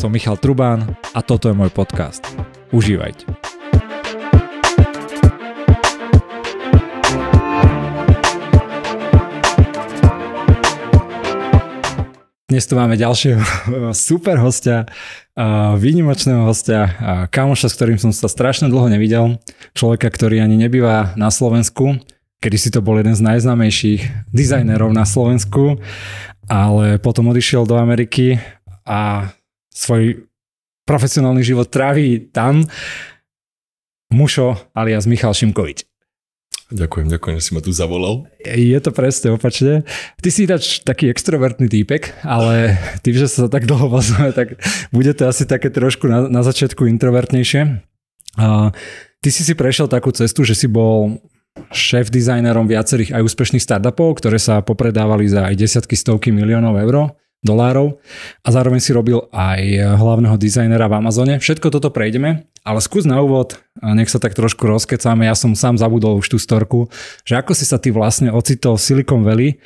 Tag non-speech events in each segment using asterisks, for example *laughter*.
Som Michal Trubán a toto je môj podcast. Užívajte. Dnes tu máme ďalšieho *laughs* super hostia, výnimočného hostia, kamoša, s ktorým som sa strašne dlho nevidel, človeka, ktorý ani nebýva na Slovensku, kedy si to bol jeden z najznámejších dizajnerov na Slovensku, ale potom odišiel do Ameriky a svoj profesionálny život trávi tam. Mušo alias Michal Šimkovič. Ďakujem, ďakujem, že si ma tu zavolal. Je to presne opačne. Ty si ináč taký extrovertný týpek, ale tým, že sa tak dlho poznáme, tak bude to asi také trošku na, na začiatku introvertnejšie. A ty si si prešiel takú cestu, že si bol šéf dizajnerom viacerých aj úspešných startupov, ktoré sa popredávali za aj desiatky, stovky miliónov eur dolárov a zároveň si robil aj hlavného dizajnera v Amazone. Všetko toto prejdeme, ale skús na úvod, nech sa tak trošku rozkecáme, ja som sám zabudol už tú storku, že ako si sa ty vlastne ocitol v Silicon Valley,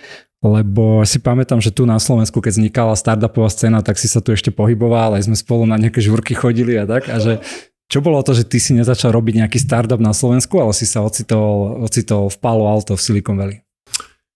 lebo si pamätám, že tu na Slovensku, keď vznikala startupová scéna, tak si sa tu ešte pohyboval, aj sme spolu na nejaké žurky chodili a tak, a že čo bolo to, že ty si nezačal robiť nejaký startup na Slovensku, ale si sa ocitol, ocitol v Palo Alto v Silicon Valley?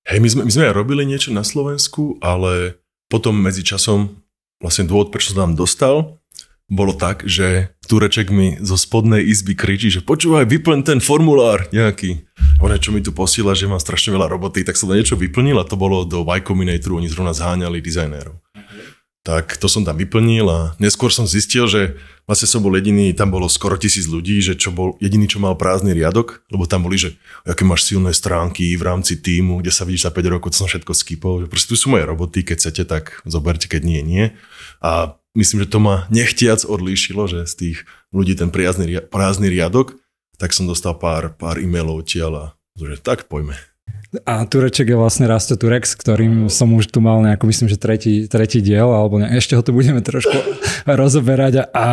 Hej, my sme, my sme aj robili niečo na Slovensku, ale potom medzi časom vlastne dôvod, prečo som tam dostal, bolo tak, že Tureček mi zo spodnej izby kričí, že počúvaj, vyplň ten formulár nejaký. Ono, čo mi tu posíla, že mám strašne veľa roboty, tak som to niečo vyplnil a to bolo do Y Combinatoru, oni zrovna zháňali dizajnérov tak to som tam vyplnil a neskôr som zistil, že vlastne som bol jediný, tam bolo skoro tisíc ľudí, že čo bol jediný, čo mal prázdny riadok, lebo tam boli, že aké máš silné stránky v rámci týmu, kde sa vidíš za 5 rokov, to som všetko skipol, že proste tu sú moje roboty, keď chcete, tak zoberte, keď nie, nie. A myslím, že to ma nechtiac odlíšilo, že z tých ľudí ten prázdny, prázdny riadok, tak som dostal pár, pár e-mailov tiaľ a že tak pojme. A Tureček je vlastne Rasto Turex, s ktorým som už tu mal nejakú, myslím, že tretí, tretí diel, alebo ne, ešte ho tu budeme trošku *laughs* rozoberať a, a,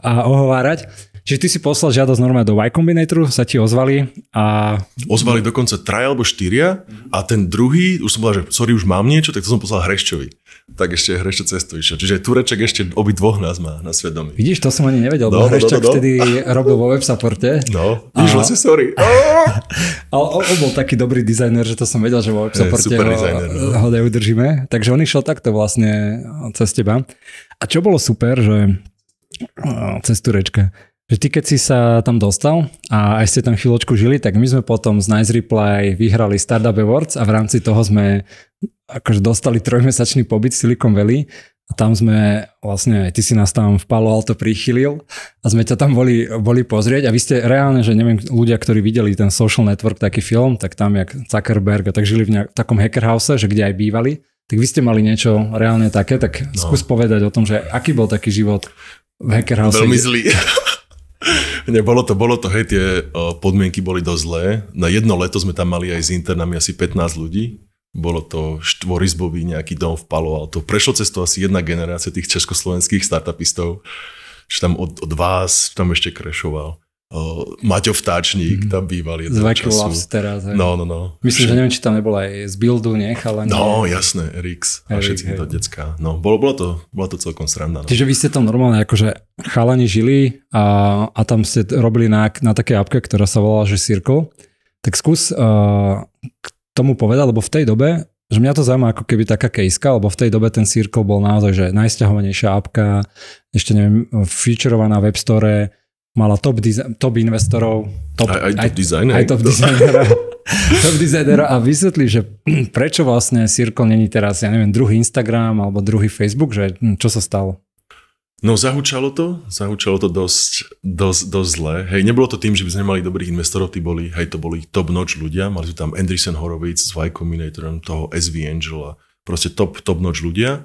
a ohovárať. Čiže ty si poslal žiadosť normálne do Y Combinatoru, sa ti ozvali a... Ozvali dokonca traja alebo štyria a ten druhý, už som povedal, že sorry, už mám niečo, tak to som poslal Hreščovi tak ešte Hrešček cestu išiel. Čiže Tureček ešte obi dvoch nás má na svedomí. Vidíš, to som ani nevedel, no, bo Hrešťak no, no, no, no. vtedy robil vo Websaporte. No, vidíš, vlastne sorry. *laughs* Ale on, on, bol taký dobrý dizajner, že to som vedel, že vo web ho, designer, no. ho neudržíme. Takže on išiel takto vlastne cez teba. A čo bolo super, že cez Turečka že ty, keď si sa tam dostal a aj ste tam chvíľočku žili, tak my sme potom z Nice Reply vyhrali Startup Awards a v rámci toho sme akože dostali trojmesačný pobyt v Silicon Valley a tam sme, vlastne ty si nás tam v Palo Alto prichylil a sme ťa tam boli, boli pozrieť a vy ste reálne, že neviem, ľudia, ktorí videli ten social network, taký film, tak tam jak Zuckerberg a tak žili v nejak, takom hacker house, že kde aj bývali, tak vy ste mali niečo reálne také, tak no. skús povedať o tom, že aký bol taký život v hacker house. Veľmi zlý. *laughs* *laughs* Nebolo to, bolo to, hej, tie podmienky boli dosť zlé. Na jedno leto sme tam mali aj s internami asi 15 ľudí. Bolo to štvorizbový nejaký dom v Palo Alto. Prešlo cez to asi jedna generácia tých československých startupistov, čo tam od, od vás, tam ešte krešoval uh, Maťo Vtáčník, mm tam bývali z Zveku času. teraz, hej. No, no, no. Myslím, že neviem, či tam nebol aj z Buildu, nie? no, nie? jasné, Rix a všetci to decka. No, bolo, bolo to, bolo to celkom sranda. No. Čiže vy ste tam normálne akože chalani žili a, a tam ste robili na, na také apke, ktorá sa volala, že Circle. Tak skús uh, k tomu povedať, lebo v tej dobe že mňa to zaujíma ako keby taká kejska, lebo v tej dobe ten Circle bol naozaj že najsťahovanejšia apka, ešte neviem, e, featurovaná v Store, mala top, dizi- top investorov, top, aj, aj, top dizajnerov. Aj top *laughs* dizajnerov. top dizajnerov a vysvetli, že *clears throat* prečo vlastne Circle není teraz, ja neviem, druhý Instagram alebo druhý Facebook, že čo sa stalo? No zahučalo to, zahučalo to dosť, dosť, dosť zle. Hej, nebolo to tým, že by sme mali dobrých investorov, tí boli, hej, to boli top noč ľudia, mali sme tam Andreessen Horowitz s Y Combinatorom, toho SV Angela, proste top, top noč ľudia.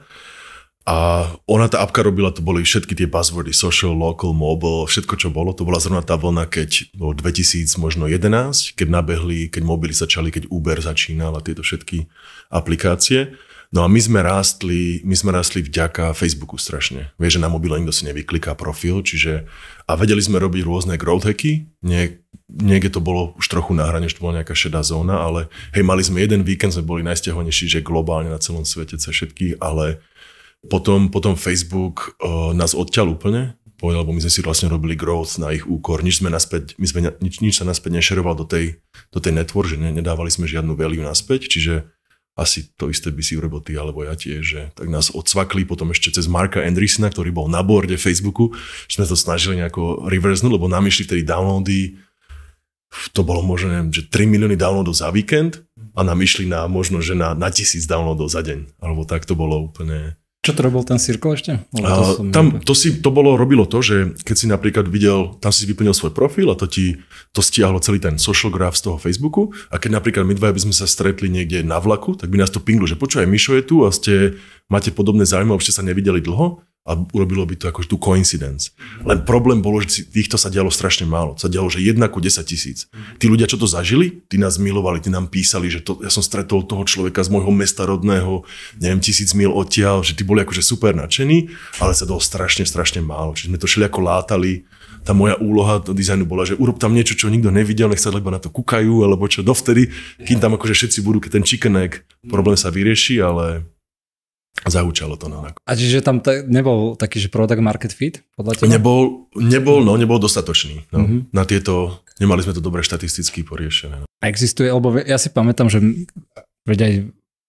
A ona, tá apka robila, to boli všetky tie buzzwordy, social, local, mobile, všetko, čo bolo. To bola zrovna tá vlna, keď bol 2000, možno 11, keď nabehli, keď mobily začali, keď Uber začínal a tieto všetky aplikácie. No a my sme rástli, my sme rástli vďaka Facebooku strašne. Vieš, že na mobile nikto si nevykliká profil, čiže a vedeli sme robiť rôzne growth hacky, nie, niekde to bolo už trochu na hrane, že to bola nejaká šedá zóna, ale hej, mali sme jeden víkend, sme boli najstiahonejší, že globálne na celom svete cez všetky, ale potom, potom Facebook uh, nás odťal úplne, povedal, lebo my sme si vlastne robili growth na ich úkor, nič, sme naspäť, my sme, nič, nič sa naspäť nešeroval do tej, do tej network, že ne, nedávali sme žiadnu value naspäť, čiže asi to isté by si urobil ty alebo ja tiež, že tak nás odsvakli potom ešte cez Marka Andrisina, ktorý bol na borde Facebooku, že sme to snažili nejako reverse, lebo nám išli vtedy downloady, to bolo možno, neviem, že 3 milióny downloadov za víkend a nám išli na možno, že na, na tisíc downloadov za deň, alebo tak to bolo úplne, čo to robil ten Cirko ešte? to tam to, si, to bolo, robilo to, že keď si napríklad videl, tam si vyplnil svoj profil a to ti to stiahlo celý ten social graph z toho Facebooku a keď napríklad my dvaja by sme sa stretli niekde na vlaku, tak by nás to pinglo, že počúvaj, Mišo je tu a ste, máte podobné záujmy, ste sa nevideli dlho, a urobilo by to akože tú coincidence. Len problém bolo, že týchto sa dialo strašne málo. Sa dialo, že jedna ku 10 tisíc. Tí ľudia, čo to zažili, tí nás milovali, tí nám písali, že to, ja som stretol toho človeka z môjho mesta rodného, neviem, tisíc mil odtiaľ, že tí boli akože super nadšení, ale sa dalo strašne, strašne málo. Čiže sme to šli ako látali. Tá moja úloha do dizajnu bola, že urob tam niečo, čo nikto nevidel, nech sa lebo na to kúkajú, alebo čo dovtedy, kým tam akože všetci budú, keď ten chicken egg problém sa vyrieši, ale zaučalo to na A čiže tam t- nebol taký, že product market fit? Podľa teba? Nebol, nebol, no, nebol dostatočný. No. Mm-hmm. Na tieto, nemali sme to dobre štatisticky poriešené. No. A existuje, lebo ja si pamätám, že veď aj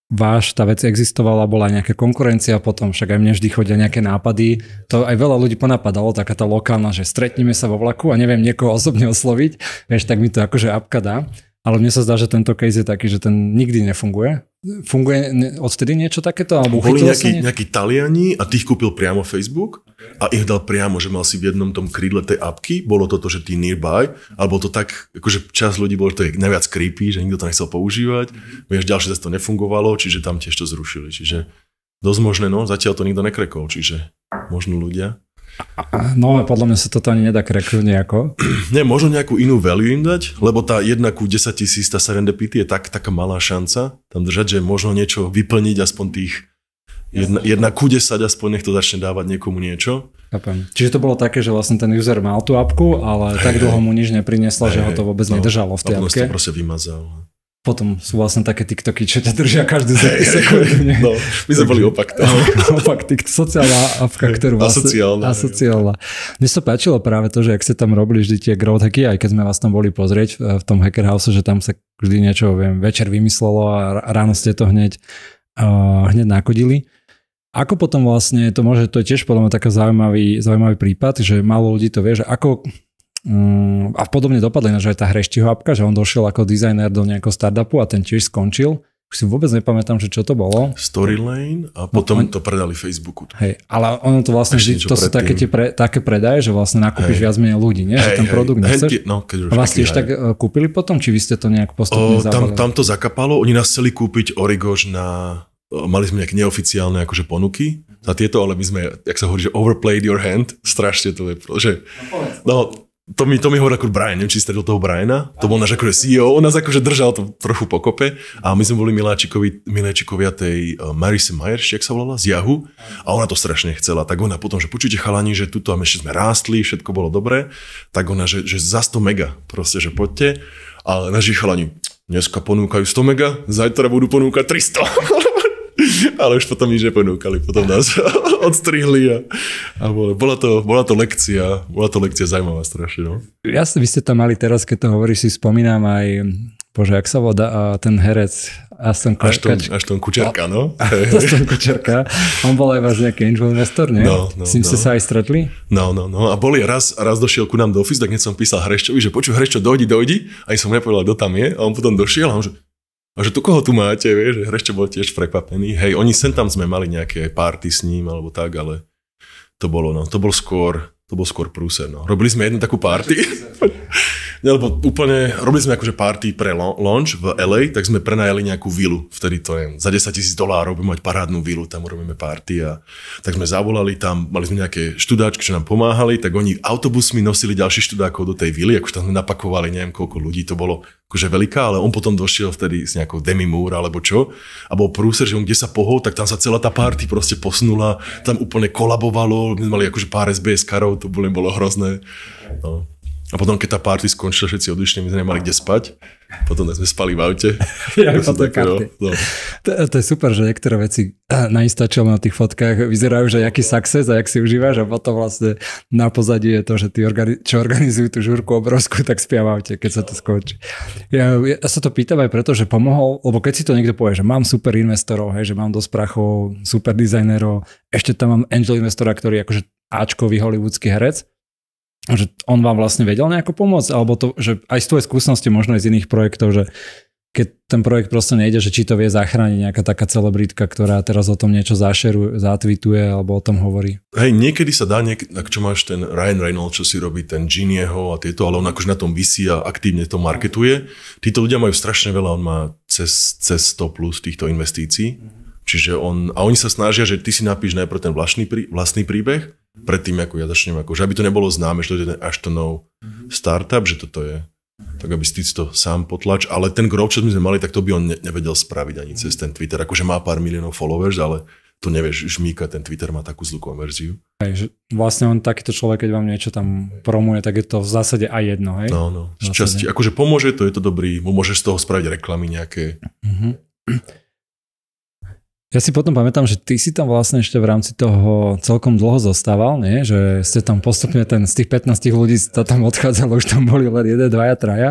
váš tá vec existovala, bola nejaká konkurencia potom, však aj mne vždy chodia nejaké nápady. To aj veľa ľudí ponapadalo, taká tá lokálna, že stretneme sa vo vlaku a neviem niekoho osobne osloviť, vieš, tak mi to akože apka dá. Ale mne sa zdá, že tento case je taký, že ten nikdy nefunguje. Funguje odtedy niečo takéto? Alebo Boli nejakí, nie... nejakí Taliani a tých kúpil priamo Facebook a ich dal priamo, že mal si v jednom tom krídle tej apky, bolo to, že ty nearby, alebo to tak, akože čas ľudí bolo, že to je najviac creepy, že nikto to nechcel používať, vieš, ďalšie to nefungovalo, čiže tam tiež to zrušili, čiže dosť možné, no, zatiaľ to nikto nekrekol, čiže možno ľudia. No, podľa mňa sa toto ani nedá kreknúť nejako. Nie, možno nejakú inú value im dať, lebo tá 1 ku 10 tisíc, tá serendipity je tak, taká malá šanca tam držať, že možno niečo vyplniť aspoň tých 1 ku 10 aspoň nech to začne dávať niekomu niečo. Chápem. Čiže to bolo také, že vlastne ten user mal tú apku, ale hey, tak dlho mu nič neprinesla, hey, že ho to vôbec no, nedržalo v tej apke. to proste vymazal. Potom sú vlastne také TikToky, čo ťa držia z hey, sekundu. No, my sme boli opak. To. *laughs* opak, TikTok, sociálna apka, ktorú vlastne... Asociálna. Asociálna. Mne sa páčilo práve to, že ak ste tam robili vždy tie growth hacky, aj keď sme vás tam boli pozrieť e, v tom hacker house, že tam sa vždy niečo, viem, večer vymyslelo a ráno ste to hneď, uh, hneď nakodili. Ako potom vlastne to môže, to je tiež podľa mňa taký zaujímavý, zaujímavý prípad, že málo ľudí to vie, že ako Mm, a podobne dopadli na, že aj tá hreštiho apka, že on došiel ako dizajner do nejakého startupu a ten tiež skončil. Už si vôbec nepamätám, že čo to bolo. Storylane a no, potom no, on, to predali Facebooku. Hej, ale ono to vlastne vždy, to sú také, tie pre, také predaje, že vlastne nakúpiš hej. viac menej ľudí, nie? Hej, že ten produkt hej, nechceš. No, keď už a vás vlastne tiež tak e, kúpili potom, či vy ste to nejak postupne o, tam, tam to zakapalo, oni nás chceli kúpiť Origož na... E, mali sme nejaké neoficiálne akože ponuky za tieto, ale my sme, jak sa hovorí, že overplayed your hand, strašne to je, že... No, to mi, to mi hovorí ako Brian, neviem, či stredil toho Briana, to bol náš akože CEO, on nás akože držal to trochu pokope a my sme boli miláčikovi, miláčikovia tej eh, Marisy Myers, jak sa volala, z Jahu a ona to strašne chcela, tak ona potom, že počujte chalani, že tuto a ešte sme rástli, všetko bolo dobré, tak ona, že, že za 100 mega, proste, že poďte a naši chalani, dneska ponúkajú 100 mega, zajtra budú ponúkať 300. *laughs* Ale už potom nič neponúkali, potom nás *laughs* odstrihli a, a bolo, bola, to, bola to lekcia, bola to lekcia zaujímavá strašne. No. si, vy ste to mali teraz, keď to hovoríš, si spomínam aj Bože, ak sa voda a ten herec Aston, Ashton, Kač... Ashton Kučerka, no? *laughs* Ashton Kučerka. On bol aj vás nejaký angel investor, nie? No, no, S ním no. ste sa aj stretli? No, no, no. A boli raz, raz došiel ku nám do office, tak keď som písal Hreščovi, že počuj Hreščo, dojdi, dojdi. A som nepovedal, kto tam je. A on potom došiel a on že, a že tu koho tu máte, vieš, ešte bol tiež prekvapený. Hej, oni sem tam sme mali nejaké party s ním alebo tak, ale to bolo, no, to bol skôr, to bol skôr prúser, no. Robili sme jednu takú party. *laughs* Ne, lebo úplne, robili sme akože party pre launch v LA, tak sme prenajali nejakú vilu, vtedy to je, za 10 tisíc dolárov budeme mať parádnu vilu, tam robíme party a tak sme zavolali tam, mali sme nejaké študáčky, čo nám pomáhali, tak oni autobusmi nosili ďalších študákov do tej vily, akože tam sme napakovali neviem koľko ľudí, to bolo akože veľká, ale on potom došiel vtedy s nejakou Demi Moore alebo čo a bol prúser, že on kde sa pohol, tak tam sa celá tá party proste posunula, tam úplne kolabovalo, my mali akože pár SBS karov, to bolo, bolo hrozné. No. A potom, keď tá party skončila, všetci odišli, my sme nemali kde spať. Potom sme spali v aute. *laughs* Ja, to, tak, no, no. To, to je super, že niektoré veci eh, na Instačom na tých fotkách vyzerajú, že aký success a jak si užívaš a potom vlastne na pozadí je to, že tí, organi- čo organizujú tú žurku obrovskú, tak spia v aute, keď sa to skončí. Ja, ja sa to pýtam aj preto, že pomohol, lebo keď si to niekto povie, že mám super investorov, hej, že mám dosť prachov, super dizajnerov, ešte tam mám angel investora, ktorý akože Ačkový hollywoodsky herec, že on vám vlastne vedel nejako pomôcť, alebo to, že aj z tvojej skúsenosti, možno aj z iných projektov, že keď ten projekt proste nejde, že či to vie zachrániť nejaká taká celebritka, ktorá teraz o tom niečo zašeruje, zatvituje alebo o tom hovorí. Hej, niekedy sa dá, niek- ak čo máš ten Ryan Reynolds, čo si robí ten Ginieho, a tieto, ale on akože na tom vysí a aktívne to marketuje. Títo ľudia majú strašne veľa, on má cez, cez 100 plus týchto investícií. Mhm. Čiže on, a oni sa snažia, že ty si napíš najprv ten vlastný, prí, vlastný príbeh, predtým, ako ja začnem, že aby to nebolo známe, že to je ten Ashtonov mm-hmm. startup, že toto je. Mm-hmm. Tak aby si to sám potlač, ale ten grob, čo sme mali, tak to by on ne- nevedel spraviť ani mm-hmm. cez mhm. ten Twitter. Akože má pár miliónov followers, ale to nevieš žmýka, ten Twitter má takú zlú konverziu. Hej, že vlastne on takýto človek, keď vám niečo tam promuje, tak je to v zásade aj jedno, hej? No, no. Časti, akože pomôže to, je to dobrý, môžeš z toho spraviť reklamy nejaké. Mm-hmm. Ja si potom pamätám, že ty si tam vlastne ešte v rámci toho celkom dlho zostával, nie? že ste tam postupne ten, z tých 15 ľudí to tam odchádzalo, už tam boli len jeden, dvaja, traja.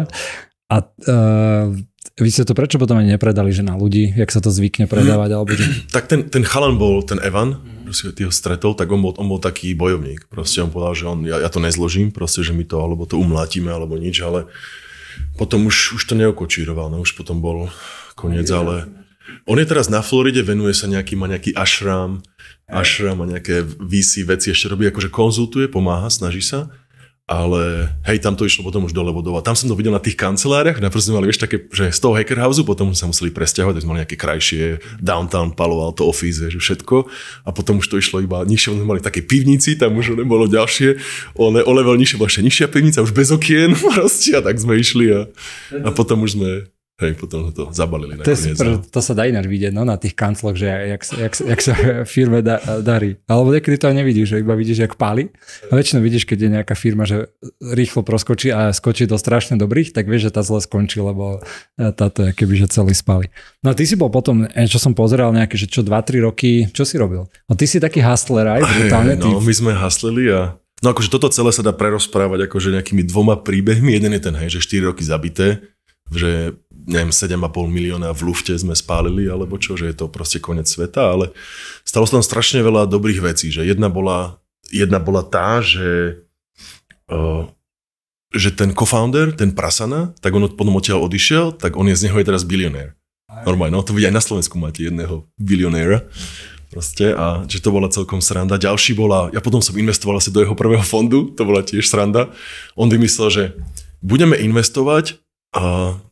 A uh, vy ste to prečo potom ani nepredali, že na ľudí, jak sa to zvykne predávať? Alebo... *clears throat* Tak ten, ten chalan bol, ten Evan, mm. proste, ty ho stretol, tak on bol, on bol taký bojovník. Proste on povedal, že on, ja, ja to nezložím, proste, že my to alebo to umlátime, alebo nič, ale potom už, už to neokočíroval, no už potom bol koniec, ale... On je teraz na Floride, venuje sa nejaký, má nejaký ashram, hey. ashram a nejaké VC veci ešte robí, akože konzultuje, pomáha, snaží sa. Ale hej, tam to išlo potom už dole vodova. Tam som to videl na tých kanceláriach, najprv sme mali vieš také, že z toho Hacker potom sa museli presťahovať, tak sme mali nejaké krajšie downtown Palo Alto office, vieš, všetko. A potom už to išlo iba nižšie, sme mali také pivnici, tam už nebolo ďalšie, one, o level nižšie bola ešte nižšia pivnica, už bez okien *laughs* proste a tak sme išli a, a potom už sme Hej, potom to zabalili to, nakoniec. Super, no. to sa dá ináč vidieť no, na tých kancloch, že jak, jak, jak sa *laughs* firme da, darí. Alebo niekedy to aj nevidíš, že iba vidíš, jak páli. A väčšinou vidíš, keď je nejaká firma, že rýchlo proskočí a skočí do strašne dobrých, tak vieš, že tá zle skončí, lebo e, táto je keby, že celý spali. No a ty si bol potom, e, čo som pozeral nejaké, že čo 2-3 roky, čo si robil? No ty si taký hustler aj, brutálne. No, my sme hustlili a No akože toto celé sa dá prerozprávať akože nejakými dvoma príbehmi. Jeden je ten, hej, že 4 roky zabité, že neviem, 7,5 milióna v lufte sme spálili, alebo čo, že je to proste koniec sveta, ale stalo sa tam strašne veľa dobrých vecí, že jedna bola, jedna bola tá, že uh, že ten co-founder, ten Prasana, tak on potom odtiaľ odišiel, tak on je z neho je teraz bilionér. Normálne, no to vidia aj na Slovensku máte jedného bilionéra. Proste a že to bola celkom sranda. Ďalší bola, ja potom som investoval asi do jeho prvého fondu, to bola tiež sranda. On vymyslel, že budeme investovať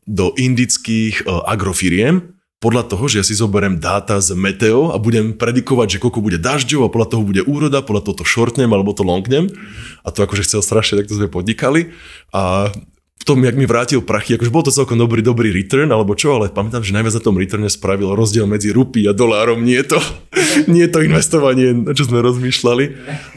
do indických agrofiriem podľa toho, že ja si zoberiem dáta z meteo a budem predikovať, že koľko bude dažďov a podľa toho bude úroda, podľa toho to shortnem alebo to longnem. A to akože chcel strašne, tak to sme podnikali. A v tom, jak mi vrátil prachy, akože bol to celkom dobrý, dobrý return, alebo čo, ale pamätám, že najviac na tom returne spravil rozdiel medzi rupy a dolárom, nie je to, *laughs* nie je to investovanie, na čo sme rozmýšľali.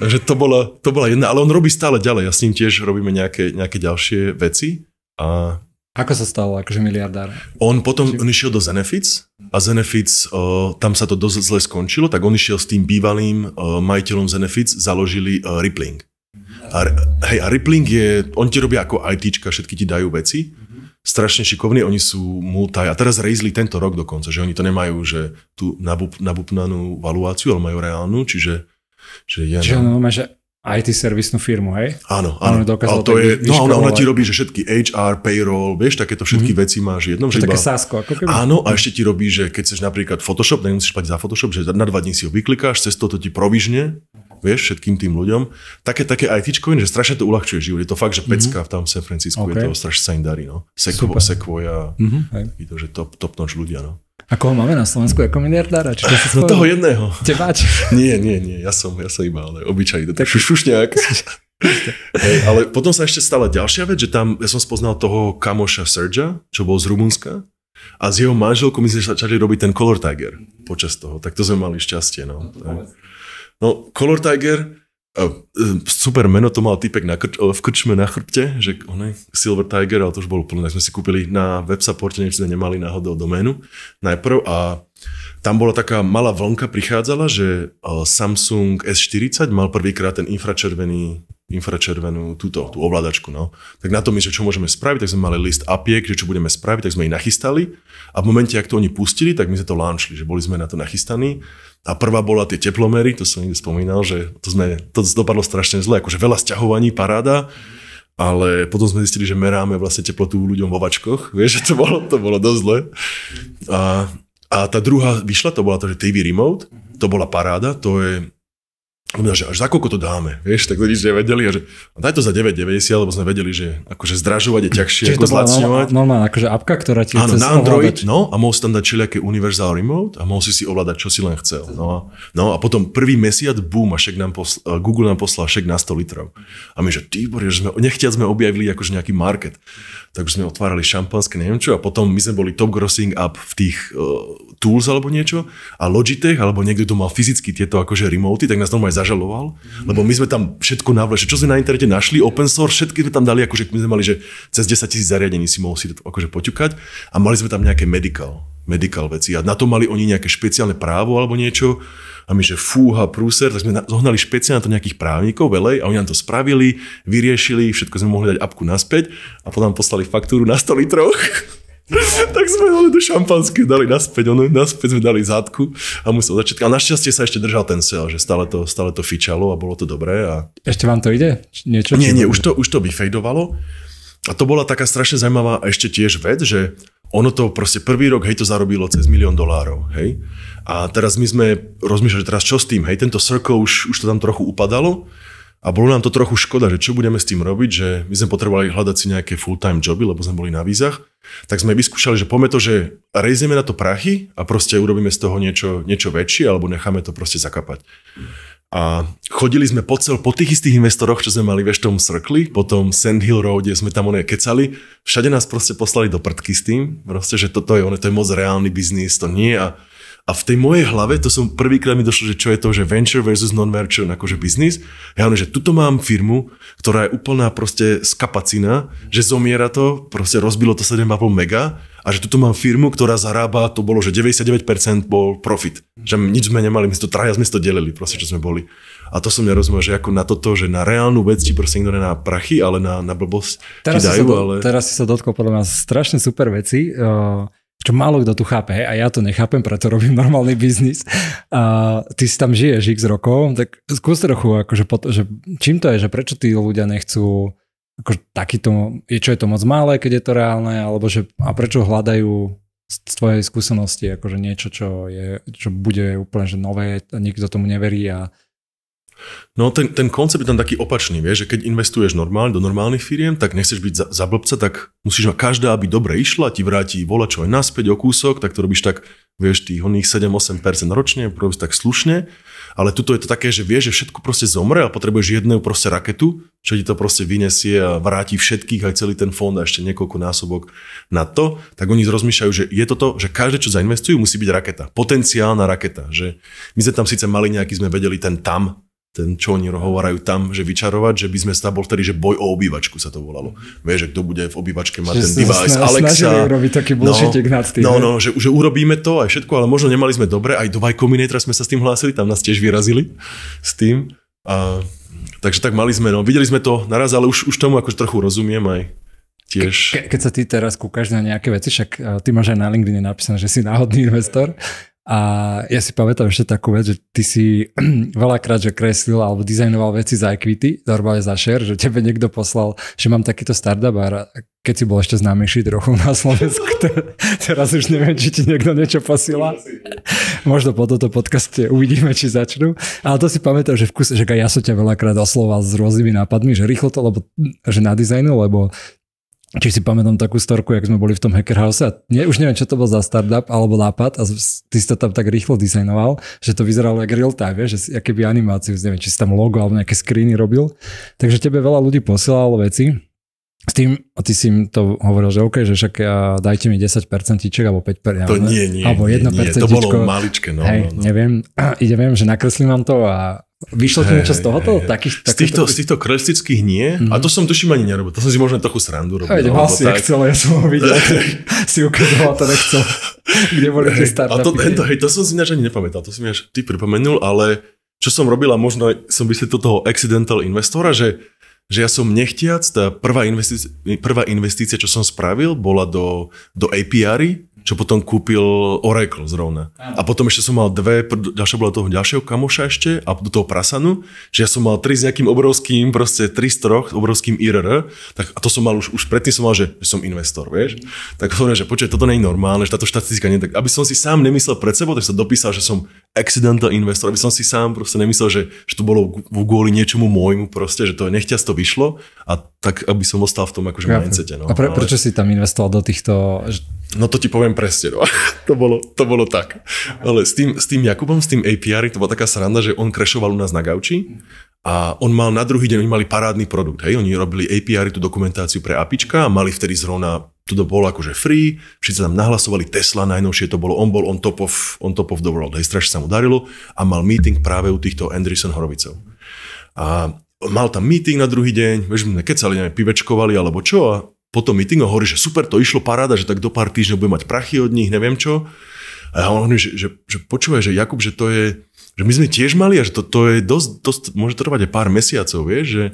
Takže to bola, to bola jedna, ale on robí stále ďalej, ja s ním tiež robíme nejaké, nejaké ďalšie veci a ako sa stalo, akože miliardár? On potom, on išiel do Zenefits a Zenefits, uh, tam sa to dosť zle skončilo, tak on išiel s tým bývalým uh, majiteľom Zenefits, založili uh, Rippling. A, hej, a Rippling je, on ti robia ako ITčka, všetky ti dajú veci, mhm. strašne šikovní, oni sú multi, a teraz rejzli tento rok dokonca, že oni to nemajú, že tú nabup, nabupnanú valuáciu, ale majú reálnu, čiže Čiže, ja čiže no, že IT servisnú firmu, hej? Áno, áno. A to je, no ona, ona ti robí, že všetky HR, payroll, vieš, takéto všetky mm-hmm. veci máš jednom. To iba... také sásko, ako keby. Áno, a ešte ti robí, že keď chceš napríklad Photoshop, nemusíš platiť za Photoshop, že na dva dní si ho vyklikáš, cez toto ti provižne, vieš, všetkým tým ľuďom. Také, také ITčko, že strašne to uľahčuje život. Je to fakt, že mhm. pecka mm-hmm. tam v San Francisco, okay. je to strašne sa im darí, no. Sekvo, Super. sekvoja, mm-hmm. to, že top, top notch ľudia, no. A koho máme na Slovensku ako miliardára? Či to si no *laughs* toho jedného. Teba? *laughs* Nie, nie, nie, ja som, ja som iba ale obyčajný, tak šušňák. *laughs* Hej, ale potom sa ešte stala ďalšia vec, že tam ja som spoznal toho kamoša Serja, čo bol z Rumunska a s jeho manželkou my sme začali robiť ten Color Tiger počas toho, tak to sme mali šťastie. No, no, no Color Tiger E, super meno to mal typek na krč, e, v krčme na chrbte, že je Silver Tiger, ale to už bolo plné. Sme si kúpili na web supporte, nič sme nemali náhodou doménu najprv a tam bola taká malá vlnka, prichádzala, že e, Samsung S40 mal prvýkrát ten infračervený infračervenú, túto, tú ovládačku, no. Tak na to my, že čo môžeme spraviť, tak sme mali list apiek, že čo budeme spraviť, tak sme ich nachystali a v momente, ak to oni pustili, tak my sme to launchli, že boli sme na to nachystaní. A prvá bola tie teplomery, to som niekde spomínal, že to, sme, to dopadlo strašne zle, akože veľa sťahovaní, paráda, ale potom sme zistili, že meráme vlastne teplotu ľuďom vo vačkoch, *laughs* vieš, že to bolo, to bolo dosť zle. A a tá druhá vyšla, to bola to, že TV Remote, mhm. to bola paráda, to je Mňa, že až za koľko to dáme, vieš, tak to nič nevedeli a že a daj to za 9,90, lebo sme vedeli, že akože zdražovať je ťažšie Čiže ako zlacňovať. normálna akože apka, ktorá ti Áno, na Android, ovládať. no a mohol si tam dať všelijaké Universal Remote a mohol si si ovládať, čo si len chcel. No a, no a potom prvý mesiac, boom, a nám posla, Google nám poslal šek na 100 litrov. A my, že ty, že sme, nechtiac sme objavili akože nejaký market tak už sme otvárali šampanské, neviem čo, a potom my sme boli top grossing up v tých uh, tools alebo niečo a Logitech, alebo niekto, to mal fyzicky tieto akože remoty, tak nás normálne zažaloval, mm. lebo my sme tam všetko navlešili, čo sme na internete našli, open source, všetky sme tam dali, akože my sme mali, že cez 10 tisíc zariadení si mohol si to akože poťukať a mali sme tam nejaké medical medical veci. A na to mali oni nejaké špeciálne právo alebo niečo. A my, že fúha, prúser, tak sme zohnali špeciálne to nejakých právnikov velej a oni nám to spravili, vyriešili, všetko sme mohli dať apku naspäť a potom poslali faktúru na 100 litroch. *laughs* tak sme ho do šampanské dali naspäť, ono, naspäť sme dali zadku a musel začať. A našťastie sa ešte držal ten sel, že stále to, stále to fičalo a bolo to dobré. A... Ešte vám to ide? Niečo, nie, nie, už to, už to vyfejdovalo. A to bola taká strašne zaujímavá ešte tiež vec, že ono to proste prvý rok, hej, to zarobilo cez milión dolárov, hej. A teraz my sme rozmýšľali, že teraz čo s tým, hej, tento Circle už, už to tam trochu upadalo a bolo nám to trochu škoda, že čo budeme s tým robiť, že my sme potrebovali hľadať si nejaké full-time joby, lebo sme boli na vízach, tak sme vyskúšali, že poďme to, že rejzeme na to prachy a proste urobíme z toho niečo, niečo väčšie alebo necháme to proste zakapať. A chodili sme po cel, po tých istých investoroch, čo sme mali v tom Circle, potom Sand Hill Road, kde sme tam oné kecali. Všade nás proste poslali do prdky s tým, proste, že toto je, ono, to je moc reálny biznis, to nie. A, a v tej mojej hlave, to som prvýkrát mi došlo, že čo je to, že venture versus non-venture, akože biznis. Ja ono, že tuto mám firmu, ktorá je úplná proste skapacina, že zomiera to, proste rozbilo to 7,5 mega a že tuto mám firmu, ktorá zarába, to bolo, že 99% bol profit. Že nič sme nemali, my sme to traja, sme to delili, proste, čo sme boli. A to som nerozumel, že ako na toto, že na reálnu vec ti proste nikto na prachy, ale na, na blbosť teraz ti dajú, do, ale... Teraz si sa dotkol podľa mňa strašne super veci, eh, čo málo kto tu chápe a ja to nechápem, preto robím *laughs* normálny biznis. A ty si tam žiješ x rokov, tak skús trochu, akože, že čím to je, že prečo tí ľudia nechcú akože takýto, je, čo je to moc malé, keď je to reálne, alebo že a prečo hľadajú z tvojej skúsenosti akože niečo, čo, je, čo bude úplne že nové, nikto tomu neverí a No ten, ten koncept je tam taký opačný, vieš, že keď investuješ normálne do normálnych firiem, tak nechceš byť za, za blbca, tak musíš mať každá, aby dobre išla, ti vráti vola čo aj naspäť o kúsok, tak to robíš tak, vieš, tých oných 7-8% ročne, robíš tak slušne ale tuto je to také, že vieš, že všetko proste zomre a potrebuješ jednu proste raketu, čo ti to proste vyniesie a vráti všetkých, aj celý ten fond a ešte niekoľko násobok na to, tak oni rozmýšľajú, že je toto, že každé, čo zainvestujú, musí byť raketa. Potenciálna raketa. Že my sme tam síce mali nejaký, sme vedeli ten tam, ten, čo oni hovorajú tam, že vyčarovať, že by sme sa bol vtedy, že boj o obývačku sa to volalo. Vieš, že kto bude v obývačke mať ten device, Alexa. robiť taký no, bullshitek no, nad tým. No, no, že, že urobíme to aj všetko, ale možno nemali sme dobre, aj do Y sme sa s tým hlásili, tam nás tiež vyrazili s tým. A, takže tak mali sme, no, videli sme to naraz, ale už, už tomu akože trochu rozumiem aj tiež. Ke, keď sa ty teraz kúkaš na nejaké veci, však ty máš aj na LinkedIn napísané, že si náhodný investor, a ja si pamätám ešte takú vec, že ty si *clears throat* veľakrát, že kreslil alebo dizajnoval veci za equity, normálne za share, že tebe niekto poslal, že mám takýto startup a keď si bol ešte známejší trochu na Slovensku, *laughs* teraz už neviem, či ti niekto niečo posiela. Možno po toto podcaste uvidíme, či začnú. Ale to si pamätám, že v kuse, že ja som ťa veľakrát osloval s rôznymi nápadmi, že rýchlo to, lebo že na dizajnu, lebo či si pamätám takú storku, jak sme boli v tom Hacker House a nie, už neviem, čo to bol za startup alebo nápad a ty si to tam tak rýchlo dizajnoval, že to vyzeralo jak real time, vieš, že si, animáciu, neviem, či si tam logo alebo nejaké screeny robil. Takže tebe veľa ľudí posielalo veci s tým, a ty si im to hovoril, že OK, že však ja, dajte mi 10% tíček, alebo 5%. Ja, to nie, nie, alebo 1% nie, nie, to bolo maličké, no, Hej, no, no. neviem, *clears throat* ide viem, že nakreslím vám to a Vyšlo ti niečo z tohoto? Hej, Takých, z, týchto, z týchto kralistických nie. Mm-hmm. A to som tuším ani nerobil. To som si možno trochu srandu robil. Hej, mal si tak. Excel, ja som ho videl. *laughs* si ukazoval ten Excel, kde boli hey, tie startupy. A to, tento, hej, to som si ináč ani nepamätal. To si mi až ty pripomenul, ale čo som robil a možno som vysvetlil toho accidental investora, že, že ja som nechtiac, tá prvá investícia, prvá investícia, čo som spravil, bola do, do APR-y, čo potom kúpil Oracle zrovna. Áno. A potom ešte som mal dve, ďalšia bola toho ďalšieho kamoša ešte a do toho prasanu, že ja som mal tri s nejakým obrovským, proste tri z troch, obrovským IRR, tak a to som mal už, už predtým som mal, že, že som investor, vieš. Mm. Tak som že počkaj, toto nie je normálne, že táto štatistika nie tak, aby som si sám nemyslel pred sebou, tak som dopísal, že som accidental investor, aby som si sám proste nemyslel, že, že to bolo kvôli niečomu môjmu proste, že to nechťaz to vyšlo a tak, aby som ostal v tom akože ja, mindsete. No. A pre, prečo si tam investoval do týchto, No to ti poviem presne, no. *laughs* to, bolo, to bolo tak. Ale s tým, s tým Jakubom, s tým APR, to bola taká sranda, že on krešoval u nás na gauči a on mal na druhý deň, oni mali parádny produkt, hej, oni robili APR, tú dokumentáciu pre apička a mali vtedy zrovna, to bolo akože free, všetci tam nahlasovali, Tesla najnovšie to bolo, on bol on top of, on top of the world, hej, strašne sa mu darilo a mal meeting práve u týchto Anderson Horovicov. A mal tam meeting na druhý deň, vieš, kecali, neviem, pivečkovali alebo čo a po tom meetingu hovorí, že super, to išlo paráda, že tak do pár týždňov budem mať prachy od nich, neviem čo. A ja hovorím, že, že, že počúvaj, že Jakub, že to je, že my sme tiež mali a že to, to je dosť, dosť, môže to trvať aj pár mesiacov, vieš, že,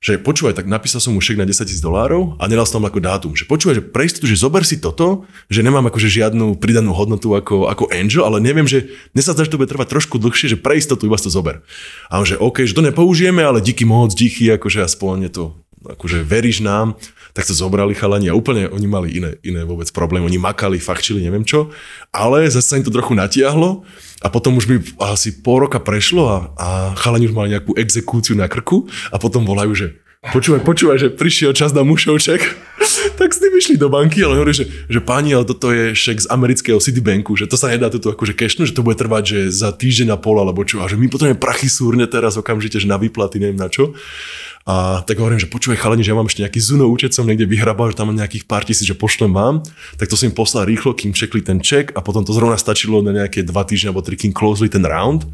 že počúvaj, tak napísal som mu šek na 10 tisíc dolárov a nedal som tam ako dátum, že počúvaj, že pre istotu, že zober si toto, že nemám akože žiadnu pridanú hodnotu ako, ako Angel, ale neviem, že dnes sa to bude trvať trošku dlhšie, že pre istotu iba si to zober. A on že OK, že to nepoužijeme, ale díky moc, díky, akože aspoň je to akože veríš nám, tak to zobrali chalani a úplne oni mali iné, iné vôbec problémy. Oni makali, fachčili, neviem čo, ale zase sa im to trochu natiahlo a potom už mi asi pol roka prešlo a, a chalani už mali nejakú exekúciu na krku a potom volajú, že počúvaj, počúvaj, že prišiel čas na mušovček, *laughs* tak s tým išli do banky, ale hovorí, že, že páni, ale toto je šek z amerického Citibanku, že to sa nedá toto akože cashnú, že to bude trvať, že za týždeň a pol alebo čo, a že my potrebujeme prachy súrne teraz okamžite, že na výplaty, neviem na čo. A tak hovorím, že počúvaj chalani, že ja mám ešte nejaký Zuno účet, som niekde vyhrabal, že tam mám nejakých pár tisíc, že pošlem vám. Tak to som im poslal rýchlo, kým čekli ten ček a potom to zrovna stačilo na nejaké dva týždne alebo tri, kým closely ten round.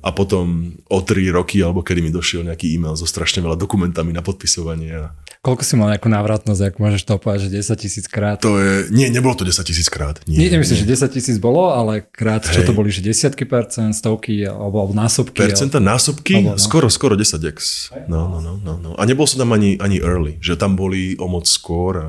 A potom o tri roky, alebo kedy mi došiel nejaký e-mail so strašne veľa dokumentami na podpisovanie a Koľko si mal nejakú návratnosť, ak môžeš to povedať, že 10 tisíc krát? To je, nie, nebolo to 10 tisíc krát. Nie, nie nemyslím, nie. že 10 tisíc bolo, ale krát, Hej. čo to boli, že desiatky percent, stovky alebo, alebo násobky. Percenta, ale, násobky, alebo, no. skoro, skoro 10 x. No, no, no, no, no. A nebol som tam ani, ani early, že tam boli o moc skôr. A...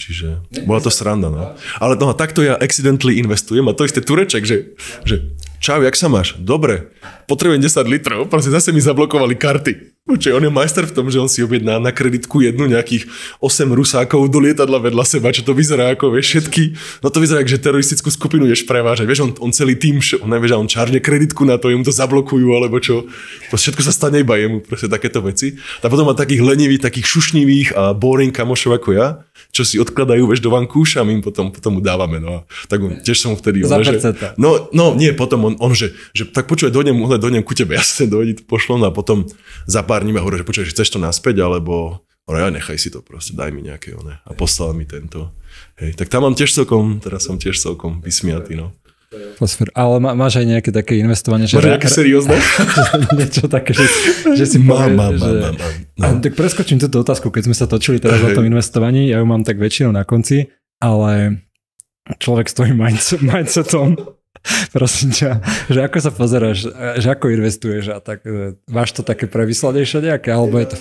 Čiže bola to sranda, no. Ale no, takto ja accidentally investujem a to isté tureček, že, že čau, jak sa máš? Dobre, potrebujem 10 litrov, proste zase mi zablokovali karty. Čiže on je majster v tom, že on si objedná na kreditku jednu nejakých 8 rusákov do lietadla vedľa seba, čo to vyzerá ako, vieš, všetky. No to vyzerá, že teroristickú skupinu ješ prevážať. Vieš, on, on celý tým, on nevie, že on čárne kreditku na to, jemu to zablokujú, alebo čo. To všetko sa stane iba jemu, proste takéto veci. A potom má takých lenivých, takých šušnivých a boring kamošov ako ja, čo si odkladajú, vieš, do vankúša a my im potom, potom mu dávame. No a tak on, tiež som vtedy... Za on, že, no, no, nie, potom on, on že, že tak počuje, dojdem, dojdem ku tebe, sa *laughs* dojdem, pošlom a potom za pár dní ma hovoril, že že chceš to naspäť, alebo ale ja nechaj si to proste, daj mi nejaké one. A poslal mi tento. Hej, tak tam mám tiež celkom, teraz som tiež celkom vysmiatý, no. Ale má, máš aj nejaké také investovanie? Že máš nejaké seriózne? *laughs* niečo také, že, že si mám, povie, mám, že... mám, mám, mám. No. Tak preskočím túto otázku, keď sme sa točili teraz hey. o tom investovaní, ja ju mám tak väčšinou na konci, ale človek s *laughs* tvojim mindsetom *laughs* prosím ťa, že ako sa pozeráš, že ako investuješ a tak, e, máš to také prevyslanejšie nejaké, alebo je to...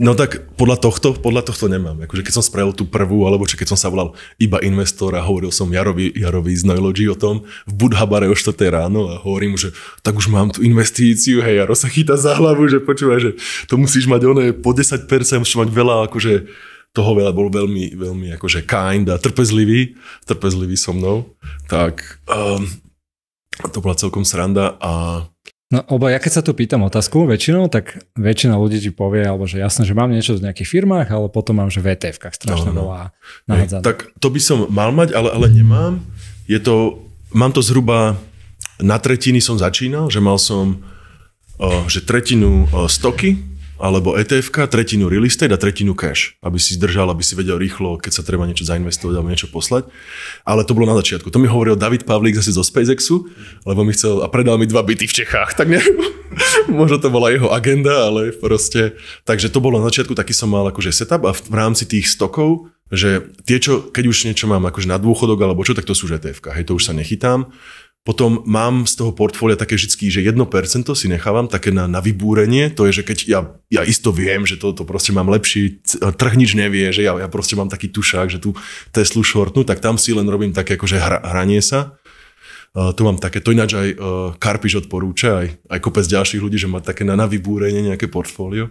No tak podľa tohto, podľa tohto nemám. Akože keď som spravil tú prvú, alebo či keď som sa volal iba investor a hovoril som Jarovi, Jarovi z Noilogy o tom v Budhabare o 4 ráno a hovorím, že tak už mám tú investíciu, hej, Jaro sa chýta za hlavu, že počúva, že to musíš mať oné po 10%, musíš mať veľa, akože toho veľa, bol veľmi, veľmi akože kind a trpezlivý, trpezlivý so mnou. Tak um, to bola celkom sranda a No, oba, ja keď sa tu pýtam otázku väčšinou, tak väčšina ľudí ti povie, alebo že jasné, že mám niečo v nejakých firmách, ale potom mám, že VTF-kách strašne no, no. veľa Tak to by som mal mať, ale, ale nemám. Je to, mám to zhruba, na tretiny som začínal, že mal som, eh, že tretinu eh, stoky, alebo ETF, tretinu real estate a tretinu cash, aby si zdržal, aby si vedel rýchlo, keď sa treba niečo zainvestovať alebo niečo poslať. Ale to bolo na začiatku. To mi hovoril David Pavlík zase zo SpaceXu, lebo mi chcel a predal mi dva byty v Čechách, tak neviem. *laughs* Možno to bola jeho agenda, ale proste. Takže to bolo na začiatku, taký som mal akože setup a v, rámci tých stokov že tie, čo, keď už niečo mám akože na dôchodok alebo čo, tak to sú etf e TFK, hej, to už sa nechytám. Potom mám z toho portfólia také vždy, že 1% si nechávam také na, na vybúrenie. To je, že keď ja, ja isto viem, že toto to proste mám lepší, e, trh nič nevie, že ja, ja proste mám taký tušák, že tu Teslu shortnú, tak tam si len robím také akože hra, hranie sa. Uh, tu mám také, to ináč aj uh, Karpiš odporúča, aj, aj kopec ďalších ľudí, že má také na, na vybúrenie nejaké portfólio.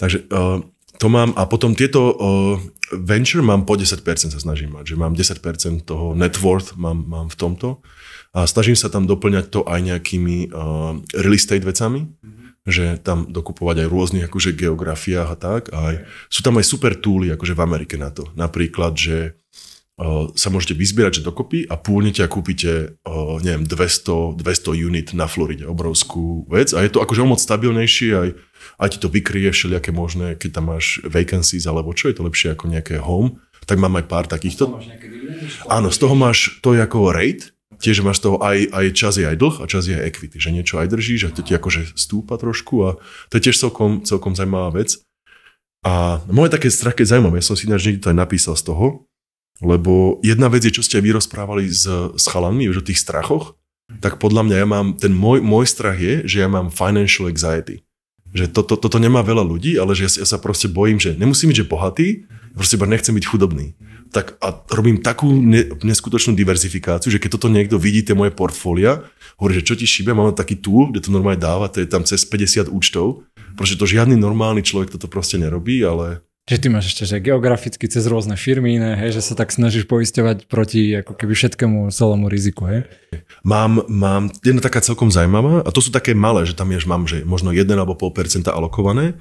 Takže uh, to mám a potom tieto uh, venture mám po 10% sa snažím mať, že mám 10% toho net worth mám, mám v tomto. A snažím sa tam doplňať to aj nejakými uh, real estate vecami, mm-hmm. že tam dokupovať aj rôznych akože geografia a tak. Aj, sú tam aj super túly akože v Amerike na to. Napríklad, že uh, sa môžete vyzbierať, že dokopy a púlnete a kúpite, uh, neviem, 200, 200 unit na Floride. Obrovskú vec. A je to akože o moc stabilnejší aj aj ti to vykryje všelijaké možné, keď tam máš vacancies alebo čo, je to lepšie ako nejaké home, tak mám aj pár takýchto. Áno, z toho máš, to je ako rate, tiež máš toho aj, aj čas je aj dlh a čas je aj equity, že niečo aj držíš a to ti akože stúpa trošku a to je tiež celkom, celkom zaujímavá vec. A moje také strach, keď zaujímavé, ja som si ináč niekde to aj napísal z toho, lebo jedna vec je, čo ste vy rozprávali s, s chalanmi už o tých strachoch, tak podľa mňa ja mám, ten môj, môj strach je, že ja mám financial anxiety. Že to, to, toto nemá veľa ľudí, ale že ja, ja sa proste bojím, že nemusím byť, že bohatý, proste iba nechcem byť chudobný tak a robím takú ne, neskutočnú diverzifikáciu, že keď toto niekto vidí, tie moje portfólia, hovorí, že čo ti šíbe, mám taký tool, kde to normálne dáva, to je tam cez 50 účtov, pretože to žiadny normálny človek toto proste nerobí, ale Čiže ty máš ešte že geograficky cez rôzne firmy iné, hej, že sa tak snažíš poisťovať proti ako keby všetkému celému riziku. Hej. Mám, mám jedna taká celkom zaujímavá a to sú také malé, že tam jež mám, že možno 1 alebo 0,5% alokované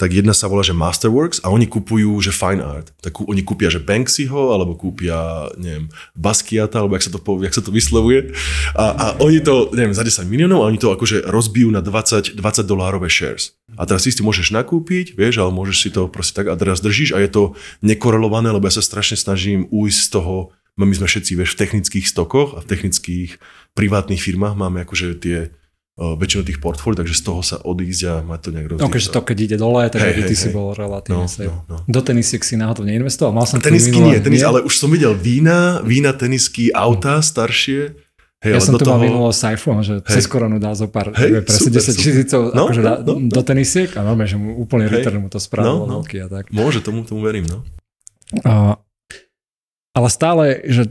tak jedna sa volá, že Masterworks a oni kupujú, že fine art. Tak kú, oni kúpia, že Banksyho, alebo kúpia, neviem, Basquiata, alebo jak sa to, jak sa to vyslovuje. A, a oni to, neviem, za 10 miliónov a oni to akože rozbijú na 20, 20 dolárové shares. A teraz si, si môžeš nakúpiť, vieš, ale môžeš si to proste tak a teraz držíš a je to nekorelované, lebo ja sa strašne snažím ujsť z toho, no my sme všetci, vieš, v technických stokoch a v technických privátnych firmách máme akože tie väčšinu tých portfólií, takže z toho sa odísť a mať to nejak rozdiel. No, keďže to keď ide dole, takže hey, by ty hey, si hey. bol relatívne no, safe. No, no. Do tenisiek si náhodou neinvestoval? Mal som tenisky minulé, nie, tenis, nie, ale už som videl vína, vína, tenisky, auta staršie. Hey, ja som tu toho... mal minulo s iPhone, že hey. cez koronu dá zo pár hey, super, presne 10 tisícov no, akože no, no, no. do tenisiek a normálne, že mu úplne hey. return mu to spravilo no, no. a tak. Môže, tomu, tomu verím, no. Uh, ale stále, že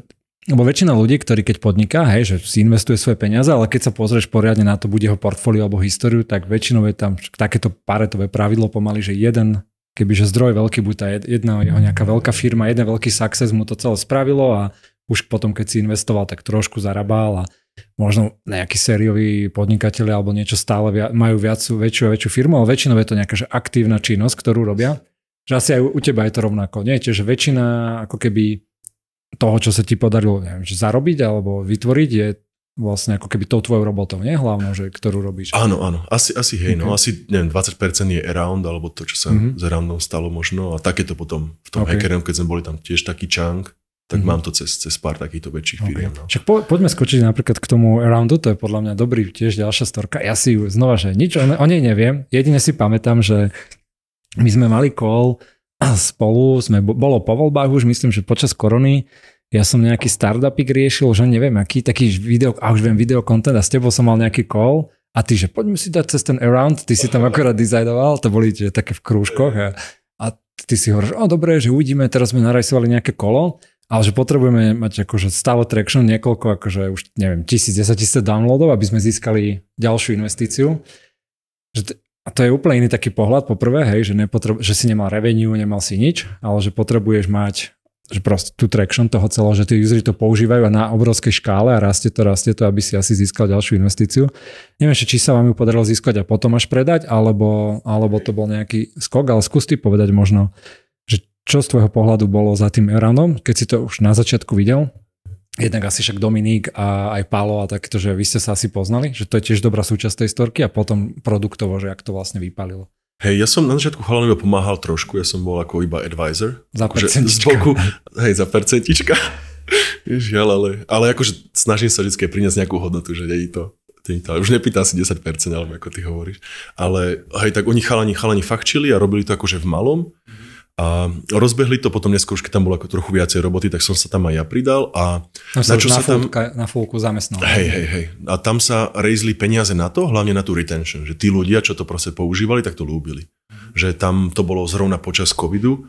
lebo väčšina ľudí, ktorí keď podniká, hej, že si investuje svoje peniaze, ale keď sa pozrieš poriadne na to, bude jeho portfólio alebo históriu, tak väčšinou je tam takéto paretové pravidlo pomaly, že jeden kebyže zdroj veľký, buď tá jedna jeho nejaká veľká firma, jeden veľký success mu to celé spravilo a už potom, keď si investoval, tak trošku zarabal a možno nejakí sérioví podnikatelia alebo niečo stále majú viac, väčšiu a väčšiu firmu, ale väčšinou je to nejaká že aktívna činnosť, ktorú robia. Že asi aj u, u teba je to rovnako. Nie, že väčšina ako keby toho, čo sa ti podarilo, neviem, že zarobiť alebo vytvoriť, je vlastne ako keby tou tvojou robotou, nie hlavnou, že ktorú robíš. Áno, áno, asi, asi hej, no. okay. no asi neviem, 20% je around, alebo to, čo sa mm-hmm. z aroundom stalo možno a to potom v tom okay. hackerom, keď sme boli tam tiež taký chunk, tak mm-hmm. mám to cez, cez pár takýchto väčších okay. firiem. No. Však po, poďme skočiť napríklad k tomu roundu, to je podľa mňa dobrý tiež ďalšia storka. Ja si ju znova, že nič o, ne, o nej neviem, jedine si pamätám, že my sme mali call spolu, sme, bolo po voľbách už, myslím, že počas korony, ja som nejaký startupik riešil, že neviem aký, taký video, a už viem video content a s tebou som mal nejaký call a ty, že poďme si dať cez ten around, ty si tam akorát dizajnoval, to boli že, také v krúžkoch a, a ty si hovoríš, o dobre, že uvidíme, teraz sme narajsovali nejaké kolo, ale že potrebujeme mať akože stále traction, niekoľko, akože už neviem, tisíc, desať tisíc downloadov, aby sme získali ďalšiu investíciu. Že t- a to je úplne iný taký pohľad, po prvé, hej, že, nepotrebu- že si nemal revenue, nemal si nič, ale že potrebuješ mať že proste tú traction toho celého, že tí useri to používajú a na obrovskej škále a rastie to, rastie to, aby si asi získal ďalšiu investíciu. Neviem, či sa vám ju podarilo získať a potom až predať, alebo, alebo to bol nejaký skok, ale skús ty povedať možno, že čo z tvojho pohľadu bolo za tým Eranom, keď si to už na začiatku videl? jednak asi však Dominík a aj Palo a takto, že vy ste sa asi poznali, že to je tiež dobrá súčasť tej storky a potom produktovo, že ak to vlastne vypalilo. Hej, ja som na začiatku chalanovi pomáhal trošku, ja som bol ako iba advisor. Za akože percentička. hej, za percentička. *laughs* Žiaľ, ale, ale akože snažím sa vždy priniesť nejakú hodnotu, že není to, Týmto, Už nepýta si 10%, alebo ako ty hovoríš. Ale hej, tak oni chalani, chalani fakt čili a robili to akože v malom. Mm-hmm a rozbehli to potom neskôr, keď tam bolo ako trochu viacej roboty, tak som sa tam aj ja pridal a no, na čo na sa tam... Fúlka, na fúku zamestnal. Hej, hej, hej. A tam sa rejzli peniaze na to, hlavne na tú retention, že tí ľudia, čo to proste používali, tak to Mm-hmm. Že tam to bolo zrovna počas covidu,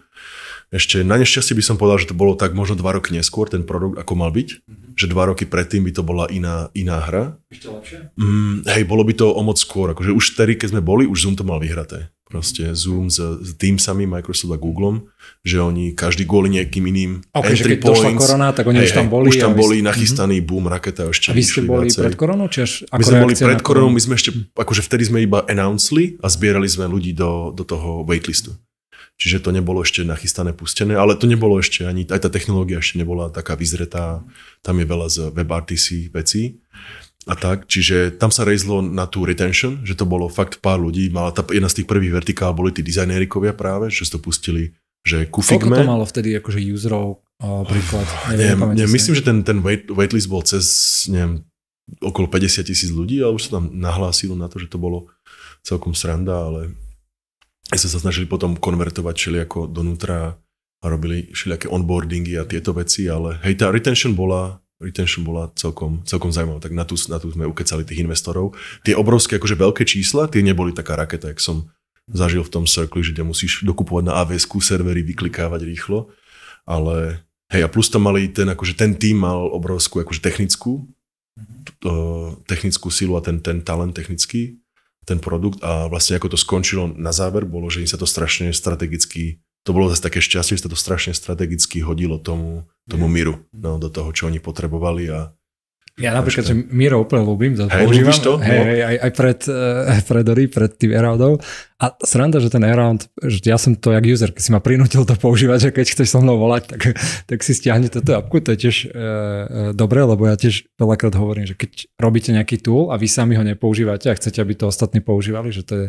ešte na nešťastie by som povedal, že to bolo tak možno dva roky neskôr, ten produkt, ako mal byť. Mm-hmm. Že dva roky predtým by to bola iná, iná hra. Ešte lepšie? Mm, hej, bolo by to o moc skôr. Akože už vtedy, keď sme boli, už Zoom to mal vyhraté proste Zoom s, s tým samým Microsoft a Googlem, že oni každý kvôli nejakým iným okay, entry že keď points. došla korona, tak oni hey, už tam boli. Už tam boli ste... nachystaný mm-hmm. boom, raketa ešte A vy ste boli viacej. pred koronou? Či až ako my sme boli pred koronou, my sme ešte, akože vtedy sme iba announcili a zbierali sme ľudí do, do toho waitlistu. Čiže to nebolo ešte nachystané, pustené, ale to nebolo ešte ani, aj tá technológia ešte nebola taká vyzretá, tam je veľa z WebRTC vecí a tak, čiže tam sa rejzlo na tú retention, že to bolo fakt pár ľudí, mala tá, jedna z tých prvých vertikál boli tí dizajnérikovia práve, že to pustili, že ku Figme. to malo vtedy akože userov o, príklad? Neviem, neviem, neviem myslím, že ten, ten wait, waitlist bol cez, neviem, okolo 50 tisíc ľudí, ale už sa tam nahlásilo na to, že to bolo celkom sranda, ale ja sa sa snažili potom konvertovať ako donútra a robili všelijaké onboardingy a tieto veci, ale hej, tá retention bola retention bola celkom, celkom zaujímavá. Tak na tú, na tú sme ukecali tých investorov. Tie obrovské, akože veľké čísla, tie neboli taká raketa, jak som zažil v tom Circle, že musíš dokupovať na avs servery, vyklikávať rýchlo. Ale hej, a plus tam mali ten, akože ten tým mal obrovskú akože technickú, mm-hmm. technickú silu a ten, ten talent technický, ten produkt a vlastne ako to skončilo na záver, bolo, že im sa to strašne strategicky to bolo zase také šťastie, že sa to strašne strategicky hodilo tomu, tomu mhm. miru, no, do toho, čo oni potrebovali a ja napríklad, že Miro úplne ľúbim, zase hey, používam. To? Hey, no. aj, aj pred, uh, *laughs* pred Ori, pred tým Aroundom. A sranda, že ten eround, že ja som to jak user, keď si ma prinútil to používať, že keď chceš so mnou volať, tak, *laughs* tak si stiahne toto apku, to je tiež uh, eh, eh, dobre, lebo ja tiež veľakrát hovorím, že keď robíte nejaký tool a vy sami ho nepoužívate a chcete, aby to ostatní používali, že to je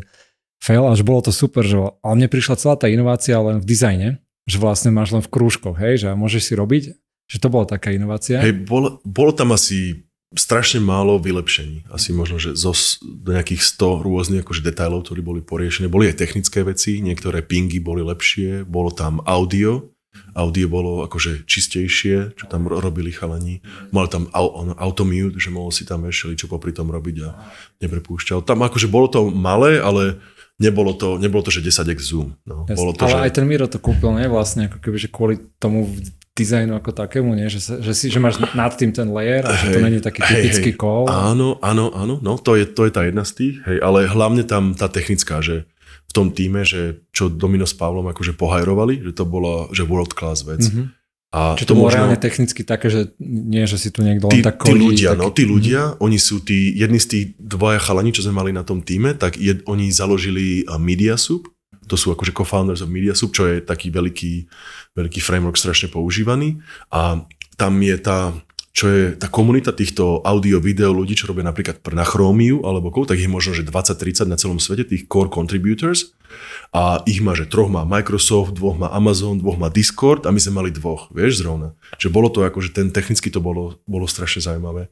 fail a že bolo to super, že ale mne prišla celá tá inovácia len v dizajne, že vlastne máš len v krúžkoch, hej, že môžeš si robiť, že to bola taká inovácia. Hej, bolo, bolo tam asi strašne málo vylepšení. Asi možno, že zo nejakých 100 rôznych akože detajlov, ktorí boli poriešené. Boli aj technické veci, niektoré pingy boli lepšie, bolo tam audio, audio bolo akože čistejšie, čo tam robili chalani. Mal tam automute, že mohol si tam ešte čo popri tom robiť a neprepúšťal. Tam akože bolo to malé, ale nebolo to, nebolo to že 10x zoom. No, Jasne, bolo to, ale že... aj ten Miro to kúpil, nie? Vlastne ako keby, že kvôli tomu dizajnu ako takému, nie? Že, sa, že, si, že máš nad tým ten layer a hey, že to není taký hey, typický hey, kol. Áno, áno, áno, no to je, to je tá jedna z tých, hej, ale hlavne tam tá technická, že v tom týme, že čo Domino s Pavlom akože pohajrovali, že to bolo, že world class vec. Mm-hmm a Čiže to bolo reálne technicky také, že nie, že si tu niekto tí, len tak kolí, Tí ľudia, taký... no, tí ľudia, mm-hmm. oni sú tí, jedni z tých dvoja chalani, čo sme mali na tom týme, tak jed, oni založili eh, Mediasub, to sú akože co-founders of Mediasub, čo je taký veľký, veľký framework strašne používaný a tam je tá čo je tá komunita týchto audio-video ľudí, čo robia napríklad na Chromiu alebo kou, tak ich možno, že 20-30 na celom svete, tých core contributors. A ich má, že troch má Microsoft, dvoch má Amazon, dvoch má Discord a my sme mali dvoch, vieš, zrovna. Čiže bolo to ako, že ten technicky to bolo, bolo strašne zaujímavé.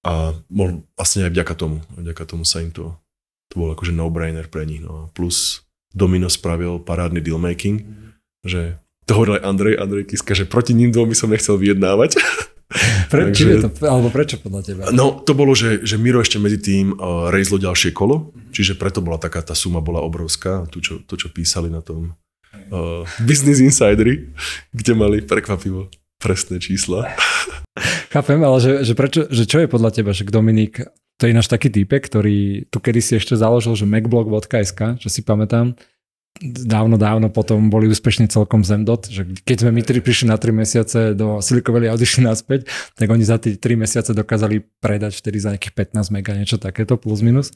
A bol, vlastne aj vďaka tomu, vďaka tomu sa im to, to bolo akože no-brainer pre nich. No. Plus Domino spravil parádny dealmaking, mm. že to hovoril aj Andrej, Andrej Kiska, že proti ním dvom by som nechcel vyjednávať *laughs* *laughs* Pre, Takže, je to, alebo prečo podľa teba? No, to bolo, že, že Miro ešte medzi tým uh, rejzlo ďalšie kolo, mhm. čiže preto bola taká, tá suma bola obrovská, to, čo, to, čo písali na tom uh, Business Insidery, kde mali prekvapivo presné čísla. *laughs* Chápem, ale že, že, prečo, že čo je podľa teba, že Dominik, to je náš taký týpek, ktorý tu kedy si ešte založil, že macblog.sk, čo si pamätám, dávno, dávno potom boli úspešní celkom Zemdot, že keď sme my tri prišli na 3 mesiace do Silicon Valley a odišli naspäť, tak oni za tie 3 mesiace dokázali predať 4 za nejakých 15 mega, niečo takéto, plus minus.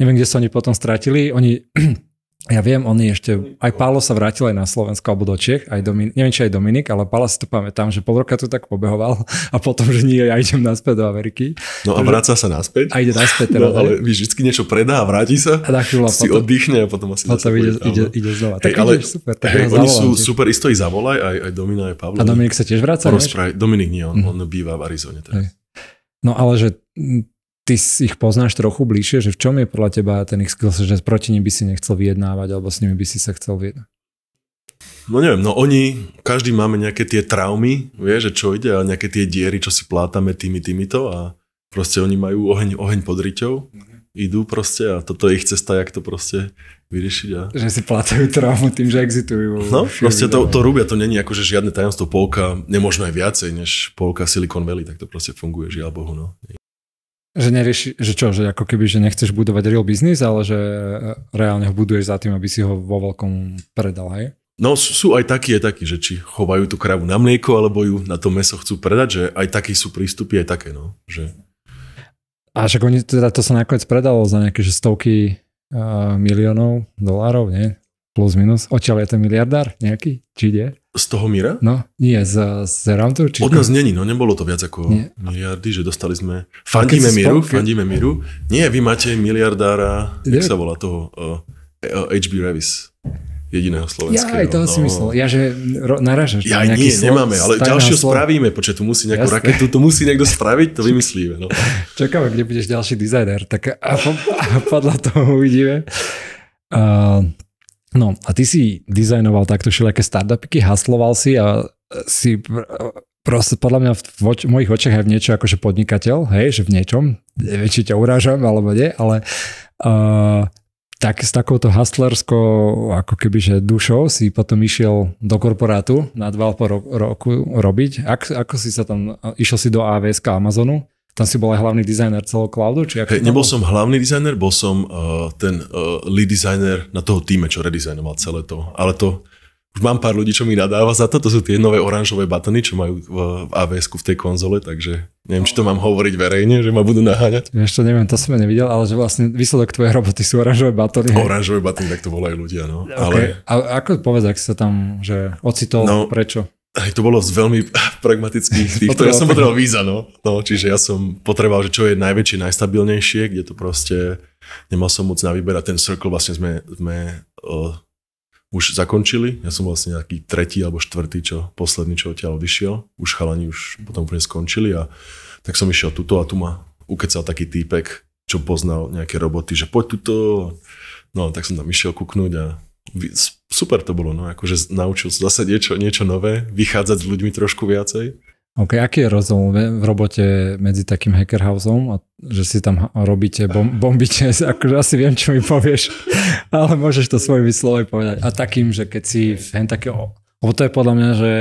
Neviem, kde sa oni potom stratili. Oni ja viem, oni ešte, aj Pálo sa vrátil aj na Slovensko alebo do Čech, aj Domin, neviem či aj Dominik, ale Pála si to pamätám, že pol roka tu tak pobehoval *laughs* a potom, že nie, ja idem naspäť do Ameriky. No a vráca sa naspäť. A ide naspäť. Teda, no, ale víš, vždy niečo predá a vráti sa. A si potom, oddychne a potom asi potom ide, ide, ide, znova. Hej, tak ale, ideš, super. Tak hej, oni sú tiež. super, isto ich zavolaj, aj, aj Domina, aj Pavlo. A Dominik sa tiež vráca? Porozprávať. Dominik nie, on, mm. on býva v Arizone. Teda. No ale že ty ich poznáš trochu bližšie, že v čom je podľa teba ten ich skill, že proti nim by si nechcel vyjednávať alebo s nimi by si sa chcel vyjednávať? No neviem, no oni, každý máme nejaké tie traumy, vie, že čo ide a nejaké tie diery, čo si plátame tými týmito a proste oni majú oheň, oheň pod riťou, mm-hmm. idú proste a toto je ich cesta, jak to proste vyriešiť. A... Že si plátajú traumu tým, že exitujú. No, proste to, to robia, to není akože žiadne tajomstvo, polka, nemožno aj viacej než polka Silicon Valley, tak to proste funguje, žiaľ Bohu. No. Že nerieši, že čo, že ako keby, že nechceš budovať real business, ale že e, reálne ho buduješ za tým, aby si ho vo veľkom predal, hej? No sú aj takí, aj takí, že či chovajú tú kravu na mlieko, alebo ju na to meso chcú predať, že aj takí sú prístupy, aj také, no. Že... A však oni, teda to sa nakoniec predalo za nejaké že stovky uh, miliónov dolárov, nie? plus minus. Odtiaľ je ten miliardár nejaký? Či ide? Z toho Mira? No, nie, z, z Roundtour. Či... Od nás není, no nebolo to viac ako nie. miliardy, že dostali sme... Fandíme Miru, spolky? fandíme Miru. Nie, vy máte miliardára, jak sa volá toho, uh, eh, eh, HB Revis jediného slovenského. Ja aj toho no. si myslel. Ja, že ro- naražaš. Ja nie, slo- nemáme, ale ďalšieho slo- spravíme, počet tu musí nejakú Jasne. raketu, to musí niekto *laughs* spraviť, to vymyslíme. No. *laughs* Čakáme, kde budeš ďalší dizajner, tak a, po, a podľa toho uvidíme. Uh, No a ty si dizajnoval takto všelijaké startupiky, hasloval si a e, si e, proste podľa mňa v, oč- mojich očiach aj v niečo akože podnikateľ, hej, že v niečom, neviem, či ťa urážam alebo nie, ale uh, tak s takouto hustlerskou ako keby, že dušou si potom išiel do korporátu na dva po ro- roku robiť. Ak, ako si sa tam, išiel si do AVS Amazonu tam si bol aj hlavný dizajner celého cloudu? Či hey, nebol som hlavný dizajner, bol som uh, ten uh, lead designer na toho týme, čo redizajnoval celé to. Ale to, už mám pár ľudí, čo mi nadáva za to, to sú tie nové oranžové batony, čo majú v, v avs v tej konzole, takže neviem, či to mám hovoriť verejne, že ma budú naháňať. Ja ešte neviem, to som nevidel, ale že vlastne výsledok tvojej roboty sú oranžové batony. Oranžové batony, tak to volajú ľudia, no. Okay. Ale... A ako povedz, ak sa tam, že ocitol, no, prečo? Aj to bolo z veľmi pragmatických tých, ja som potreboval víza, no. no. Čiže ja som potreboval, že čo je najväčšie, najstabilnejšie, kde to proste nemal som moc na výber a ten circle vlastne sme, sme uh, už zakončili. Ja som vlastne nejaký tretí alebo štvrtý, čo posledný, čo odtiaľ vyšiel, Už chalani už potom úplne skončili a tak som išiel tuto a tu ma ukecal taký týpek, čo poznal nejaké roboty, že poď tuto. No tak som tam išiel kúknúť a super to bolo, no akože naučil sa zase niečo, niečo nové, vychádzať s ľuďmi trošku viacej. OK, aký je rozdiel v robote medzi takým hacker a že si tam robíte, bom, *laughs* bombíte, *laughs* akože asi viem, čo mi povieš, *laughs* ale môžeš to svojimi slovami povedať. A takým, že keď si hen také, lebo to je podľa mňa, že,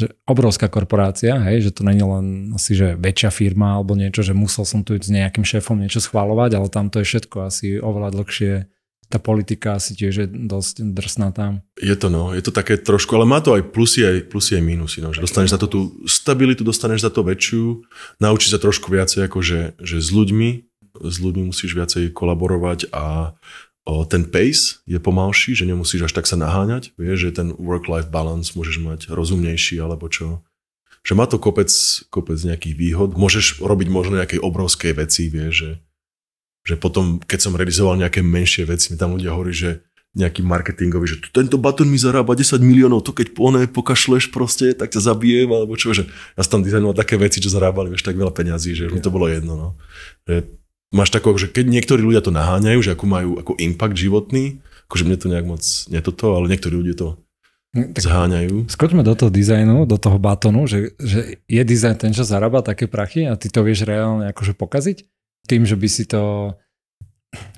že obrovská korporácia, hej, že to není len asi, že väčšia firma alebo niečo, že musel som tu s nejakým šéfom niečo schváľovať, ale tam to je všetko asi oveľa dlhšie tá politika asi tiež je dosť drsná tam. Je to no, je to také trošku, ale má to aj plusy, aj plusy, aj mínusy. No, že dostaneš za to tú stabilitu, dostaneš za to väčšiu, naučíš sa trošku viacej ako že, že s ľuďmi, s ľuďmi musíš viacej kolaborovať a o, ten pace je pomalší, že nemusíš až tak sa naháňať, vieš, že ten work-life balance môžeš mať rozumnejší alebo čo. Že má to kopec, kopec nejakých výhod. Môžeš robiť možno nejaké obrovské veci, vieš, že že potom, keď som realizoval nejaké menšie veci, mi tam ľudia hovorí, že nejaký marketingový, že tento batón mi zarába 10 miliónov, to keď one pokašleš proste, tak ťa zabijem, alebo čo, že ja som tam dizajnoval také veci, čo zarábali, vieš, tak veľa peňazí, že mi to bolo jedno, no. Že máš takého, že keď niektorí ľudia to naháňajú, že ako majú ako impact životný, akože mne to nejak moc netoto, ale niektorí ľudia to no, tak zháňajú. Skočme do toho dizajnu, do toho batonu, že, že je dizajn ten, čo zarába také prachy a ty to vieš reálne akože pokaziť? tým, že by si to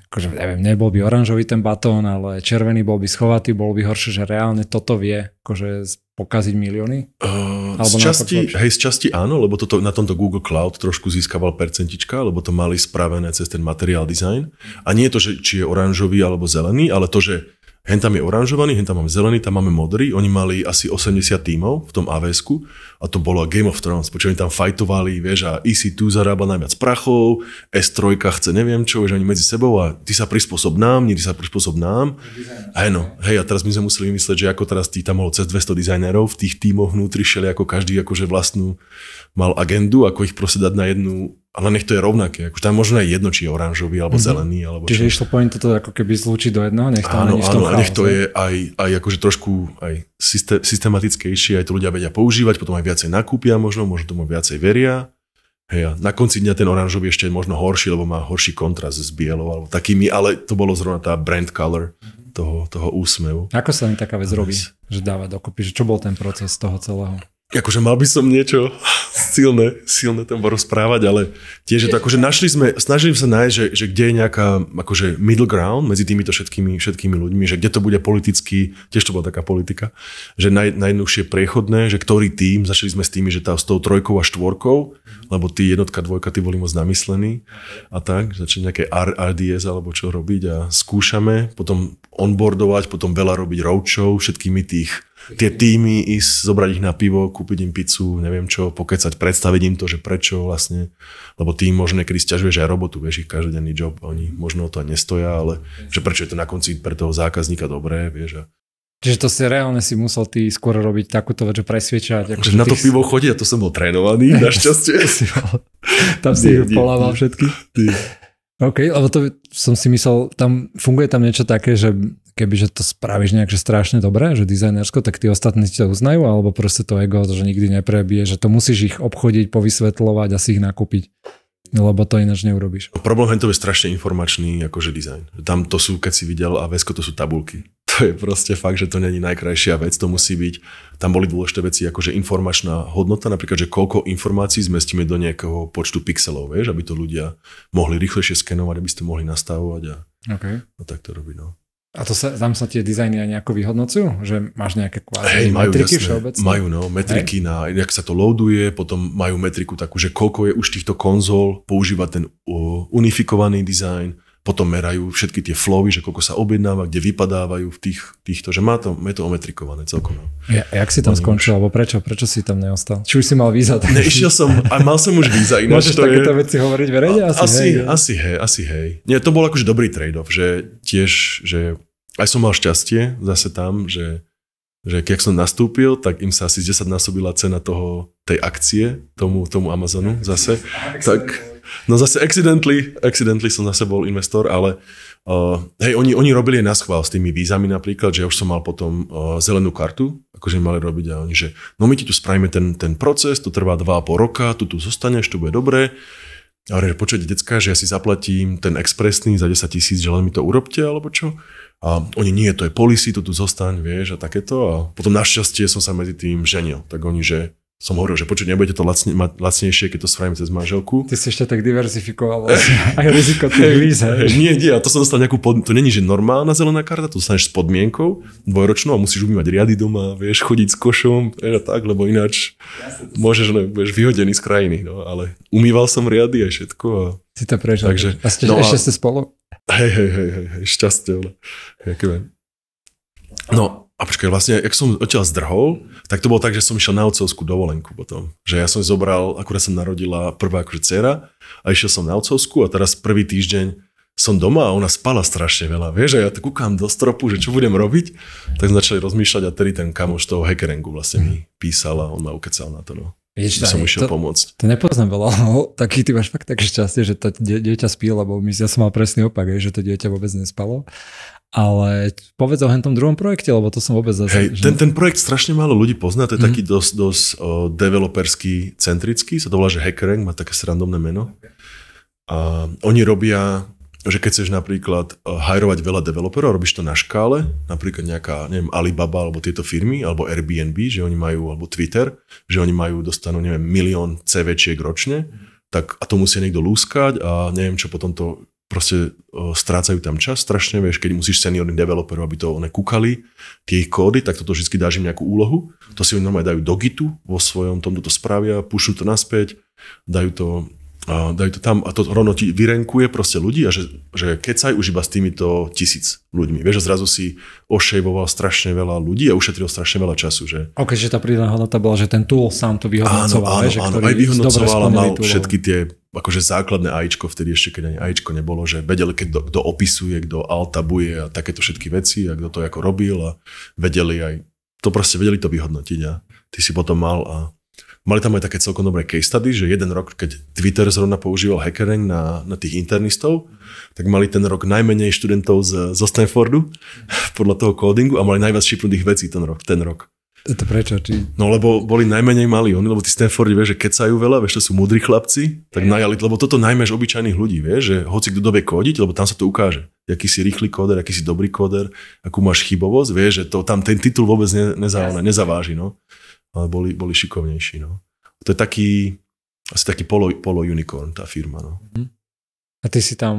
akože neviem, nebol by oranžový ten batón, ale červený bol by schovatý, bol by horšie, že reálne toto vie akože pokaziť milióny? Uh, Alebo z časti, hej, z časti áno, lebo toto, na tomto Google Cloud trošku získaval percentička, lebo to mali spravené cez ten materiál design. A nie je to, že, či je oranžový alebo zelený, ale to, že Hen tam je oranžovaný, hen tam máme zelený, tam máme modrý. Oni mali asi 80 tímov v tom avs a to bolo Game of Thrones, počo oni tam fajtovali, vieš, a EC2 zarába najviac prachov, S3 chce neviem čo, vieš, oni medzi sebou a ty sa prispôsob nám, nie ty sa prispôsob nám. Hej, no, hej, a teraz my sme museli vymyslieť, že ako teraz tí tam malo cez 200 dizajnerov v tých tímoch vnútri šeli, ako každý akože vlastnú mal agendu, ako ich proste dať na jednu ale nech to je rovnaké. Ako tam možno aj jedno, či je oranžový, alebo mm-hmm. zelený. Alebo Čiže išlo či... point toto ako keby zlúčiť do jedného, nech to áno, áno, a nech to je aj, aj akože trošku aj systematickejšie, aj to ľudia vedia používať, potom aj viacej nakúpia možno, možno tomu viacej veria. Hej, a na konci dňa ten oranžový ešte je možno horší, lebo má horší kontrast s bielou alebo takými, ale to bolo zrovna tá brand color toho, toho úsmevu. Ako sa len taká vec robí, že dáva dokopy, že čo bol ten proces toho celého? akože mal by som niečo silné, silné tam rozprávať, ale tiež to akože našli sme, snažili sa nájsť, že, že kde je nejaká akože middle ground medzi týmito všetkými, všetkými ľuďmi, že kde to bude politicky, tiež to bola taká politika, že naj, najjednoduchšie prechodné, že ktorý tým, začali sme s tými, že tá s tou trojkou a štvorkou, lebo tí jednotka, dvojka, tí boli moc namyslení a tak, začali nejaké RDS alebo čo robiť a skúšame, potom onboardovať, potom veľa robiť roadshow všetkými tých tie týmy, ísť, zobrať ich na pivo, kúpiť im pizzu, neviem čo, pokecať, predstaviť im to, že prečo vlastne, lebo tým možno niekedy stiažuješ aj robotu, vieš, ich každodenný job, oni možno o to nestoja, ale že prečo je to na konci pre toho zákazníka dobré, vieš. A... Čiže to si reálne si musel ty skôr robiť takúto vec, že presviečať. Ako že na to pivo chodí a to som bol trénovaný, *laughs* našťastie. tam si polával všetky. Ty. OK, lebo to som si myslel, tam funguje tam niečo také, že keby že to spravíš nejak, strašne dobre, že dizajnersko, tak tí ostatní ti to uznajú, alebo proste to ego, že nikdy neprebije, že to musíš ich obchodiť, povysvetľovať a si ich nakúpiť lebo to ináč neurobiš. Problém to je strašne informačný akože dizajn. Tam to sú, keď si videl a vesko, to sú tabulky to je proste fakt, že to není najkrajšia vec, to musí byť, tam boli dôležité veci ako že informačná hodnota, napríklad, že koľko informácií zmestíme do nejakého počtu pixelov, vieš, aby to ľudia mohli rýchlejšie skenovať, aby ste mohli nastavovať a, okay. a tak to robí, no. A to sa, tam sa tie dizajny aj nejako vyhodnocujú? Že máš nejaké kvázi hey, majú, metriky jasné, všeobecne? Majú, no, metriky hey. na, jak sa to loaduje, potom majú metriku takú, že koľko je už týchto konzol, používa ten uh, unifikovaný dizajn, potom merajú všetky tie flowy, že koľko sa objednáva, kde vypadávajú v tých, týchto, že má to, je to ometrikované celkom. No. Ja, jak si tam Ani skončil, alebo prečo, prečo si tam neostal? Či už si mal víza? Tak Neišiel som, a mal som už víza. *laughs* Ináč Môžeš to takéto je... veci hovoriť verejne? Asi, asi, hej, asi hej, asi hej. Nie, to bol akože dobrý trade-off, že tiež, že aj som mal šťastie zase tam, že že keď som nastúpil, tak im sa asi 10 násobila cena toho, tej akcie, tomu, tomu Amazonu zase. Tak, No zase accidentally, accidentally som zase bol investor, ale uh, hej, oni, oni robili aj na schvál s tými vízami napríklad, že ja už som mal potom uh, zelenú kartu, akože mali robiť a oni, že no my ti tu spravíme ten, ten proces, to trvá 2,5 roka, tu tu zostaneš, tu bude dobré. A hovorí, že počujete, decka, že ja si zaplatím ten expresný za 10 tisíc, že len mi to urobte, alebo čo? A oni, nie, to je policy, to tu zostaň, vieš, a takéto. A potom našťastie som sa medzi tým ženil. Tak oni, že som hovoril, že počuť, nebudete to lacne, mať lacnejšie, keď to spravím cez manželku. Ty si ešte tak diverzifikoval *laughs* aj riziko tej víze. nie, nie, a to sa dostal nejakú, pod... to není, že normálna zelená karta, to dostaneš s podmienkou dvojročnou a musíš umývať riady doma, vieš, chodiť s košom, e, a tak, lebo ináč ja môžeš, ne, no, budeš vyhodený z krajiny, no, ale umýval som riady aj všetko. A... Si to prežil. Takže, a ste, no ešte a... ste spolu? Hej, hej, hej, hej, šťastie, ale, no, a počkaj, vlastne, ak som odtiaľ zdrhol, tak to bolo tak, že som išiel na otcovskú dovolenku potom. Že ja som zobral, akurát som narodila prvá akože dcera a išiel som na otcovskú a teraz prvý týždeň som doma a ona spala strašne veľa. Vieš, a ja to kúkam do stropu, že čo budem robiť, tak sme začali rozmýšľať a tedy ten kamoš toho hackerengu vlastne mi mhm. písal a on ma ukecal na to. No. že som išiel to, pomôcť. To nepoznám veľa, no, *laughs* taký ty máš fakt také šťastie, že to dieťa spí, lebo my, ja som mal presný opak, že to dieťa vôbec nespalo. Ale povedz o tom druhom projekte, lebo to som vôbec zase... Hej, ten, ten projekt strašne málo ľudí pozná, to je mm taký dosť, dosť uh, developerský, centrický, sa to volá, že Hackering, má také srandomné meno. A oni robia, že keď chceš napríklad hajrovať veľa developerov, robíš to na škále, napríklad nejaká, neviem, Alibaba alebo tieto firmy, alebo Airbnb, že oni majú, alebo Twitter, že oni majú, dostanú, neviem, milión CVčiek ročne, tak a to musí niekto lúskať a neviem, čo potom to proste strácajú tam čas strašne, vieš, keď musíš seniorným developerov, aby to one kúkali, tie ich kódy, tak toto vždy dáš im nejakú úlohu, to si oni normálne dajú do gitu, vo svojom tomto to spravia, pušujú to naspäť, dajú to a dajú to tam a to rovno ti vyrenkuje proste ľudí a že, že aj už iba s týmito tisíc ľuďmi. Vieš, že zrazu si ošejvoval strašne veľa ľudí a ušetril strašne veľa času. Že... OK, že tá prídaná hodnota bola, že ten tool sám to vyhodnocoval. Áno, áno, že, áno aj vyhodnocoval a mal tool. všetky tie akože základné ajčko, vtedy ešte keď ani Ajčko nebolo, že vedel, keď kto opisuje, kto altabuje a takéto všetky veci a kto to ako robil a vedeli aj, to proste vedeli to vyhodnotiť a ty si potom mal a Mali tam aj také celkom dobré case study, že jeden rok, keď Twitter zrovna používal hackering na, na tých internistov, tak mali ten rok najmenej študentov z, zo Stanfordu *laughs* podľa toho kódingu a mali najviac šipnutých vecí ten rok. Ten rok. To prečo? Či... No lebo boli najmenej malí, oni, lebo tí Stanfordi vieš, že kecajú veľa, vieš, to sú múdri chlapci, tak najali, lebo toto najmäš obyčajných ľudí, vieš, že hoci kto dobie kodiť, lebo tam sa to ukáže, aký si rýchly koder, aký si dobrý koder, akú máš chybovosť, vieš, že to tam ten titul vôbec ne, nezaváži no ale boli, boli šikovnejší. No. To je taký, asi taký polo, polo unicorn tá firma. No. Mhm. A ty si tam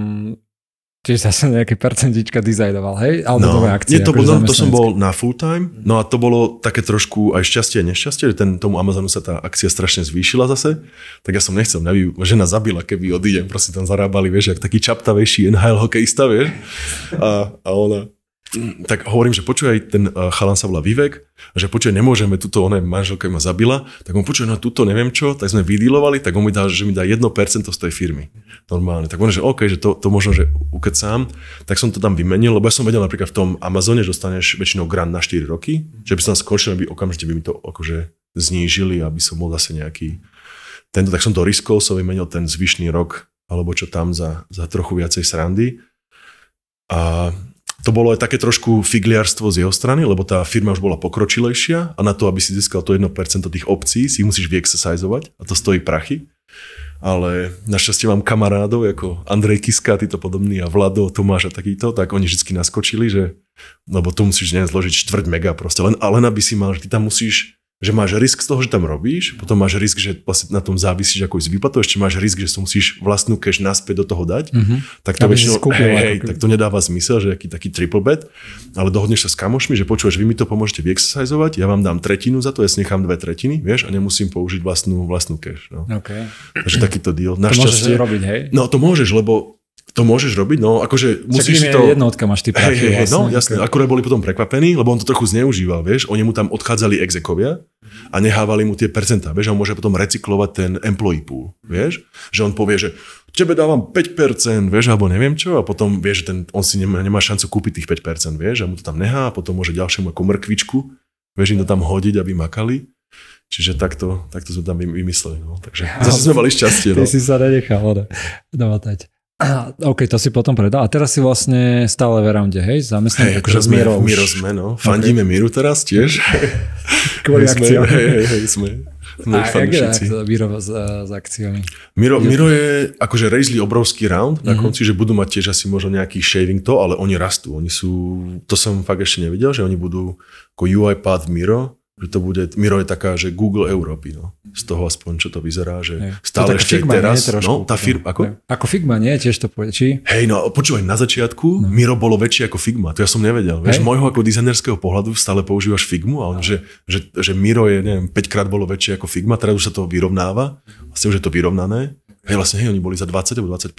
tiež zase nejaké percentička dizajnoval, hej? Alebo no, akcie. Nie, to, bol, no, to som bol na full time, mhm. no a to bolo také trošku aj šťastie a nešťastie, že ten, tomu Amazonu sa tá akcia strašne zvýšila zase, tak ja som nechcel, mňa by žena zabila, keby odídem, proste tam zarábali, vieš, jak taký čaptavejší NHL hokejista, vieš? A, a ona, tak hovorím, že aj ten eh, chalan sa volá Vivek, že počuje, nemôžeme, tuto ona manželka ma zabila, tak on počuje, no tuto neviem čo, tak sme vydilovali, tak on mi dá, že mi dá 1% z tej firmy. Normálne. Tak on, že OK, že to, to možno, že ukecám, tak som to tam vymenil, lebo ja som vedel napríklad v tom Amazone, že dostaneš väčšinou grant na 4 roky, že by som skončil, aby okamžite by mi to akože znížili, aby som bol zase nejaký tento, tak som to riskol, som vymenil ten zvyšný rok, alebo čo tam za, za trochu viacej srandy. A to bolo aj také trošku figliarstvo z jeho strany, lebo tá firma už bola pokročilejšia a na to, aby si získal to 1% tých opcií, si musíš vyexercizovať a to stojí prachy. Ale našťastie mám kamarádov ako Andrej Kiska, títo podobní a Vlado, Tomáš a takýto, tak oni vždy naskočili, že lebo tu musíš dnes zložiť čtvrť mega proste, len, len aby si mal, že ty tam musíš že máš risk z toho, že tam robíš, potom máš risk, že vlastne na tom závisíš, ako si vyplatuješ, ešte máš risk, že si musíš vlastnú cash naspäť do toho dať, mm-hmm. tak to Aby väčšinou, skupil, hej, hej, tak to nedáva zmysel, že aký taký triple bet, ale dohodneš sa s kamošmi, že počúvaš, vy mi to pomôžete vyexercizovať, ja vám dám tretinu za to, ja si nechám dve tretiny, vieš, a nemusím použiť vlastnú, vlastnú cash. No. Okay. Takže takýto deal. Našťastie, to môžeš robiť, hej? No to môžeš, lebo to môžeš robiť, no akože musíš si to... jednotka máš ty prachy, hey, hey, vlastne, No jasne, okay. akurát boli potom prekvapení, lebo on to trochu zneužíval, vieš, oni mu tam odchádzali exekovia a nehávali mu tie percentá, vieš, on môže potom recyklovať ten employee pool, vieš, že on povie, že tebe dávam 5%, vieš, alebo neviem čo, a potom vieš, že ten, on si nemá, nemá šancu kúpiť tých 5%, vieš, a mu to tam nehá a potom môže ďalšiemu ako mrkvičku, vieš, im to tam hodiť, aby makali. Čiže takto, takto sme tam vymysleli. No. Takže zase sme mali šťastie. No. Ty si sa nenechal no, *clears throat* OK, to si potom predal. A teraz si vlastne stále v rounde, hej? Zamestnaný hey, akože sme, v Miro sme, no. Okay. Fandíme okay. Miru teraz tiež. *laughs* Kvôli akciám. Hej, hej, hej, sme. No, a jak je Miro s, e, s akciami? Miro, Miro je, akože rejzli obrovský round na mm-hmm. konci, že budú mať tiež asi možno nejaký shaving to, ale oni rastú. Oni sú, to som fakt ešte nevidel, že oni budú ako UiPath Miro, že to bude, Miro je taká, že Google Európy, no. Z toho aspoň, čo to vyzerá, že je. stále ešte figma, teraz, nie, no, tá firma, ako? Je. Ako Figma, nie, tiež to povie, či? Hej, no počúvaj, na začiatku no. Miro bolo väčšie ako Figma, to ja som nevedel. Hej. Vieš, môjho ako dizajnerského pohľadu stále používaš Figmu, ale no. že, že, že Miro je, neviem, 5 krát bolo väčšie ako Figma, teraz už sa to vyrovnáva, vlastne už je to vyrovnané. Hej, vlastne, hej, oni boli za 20 alebo 25.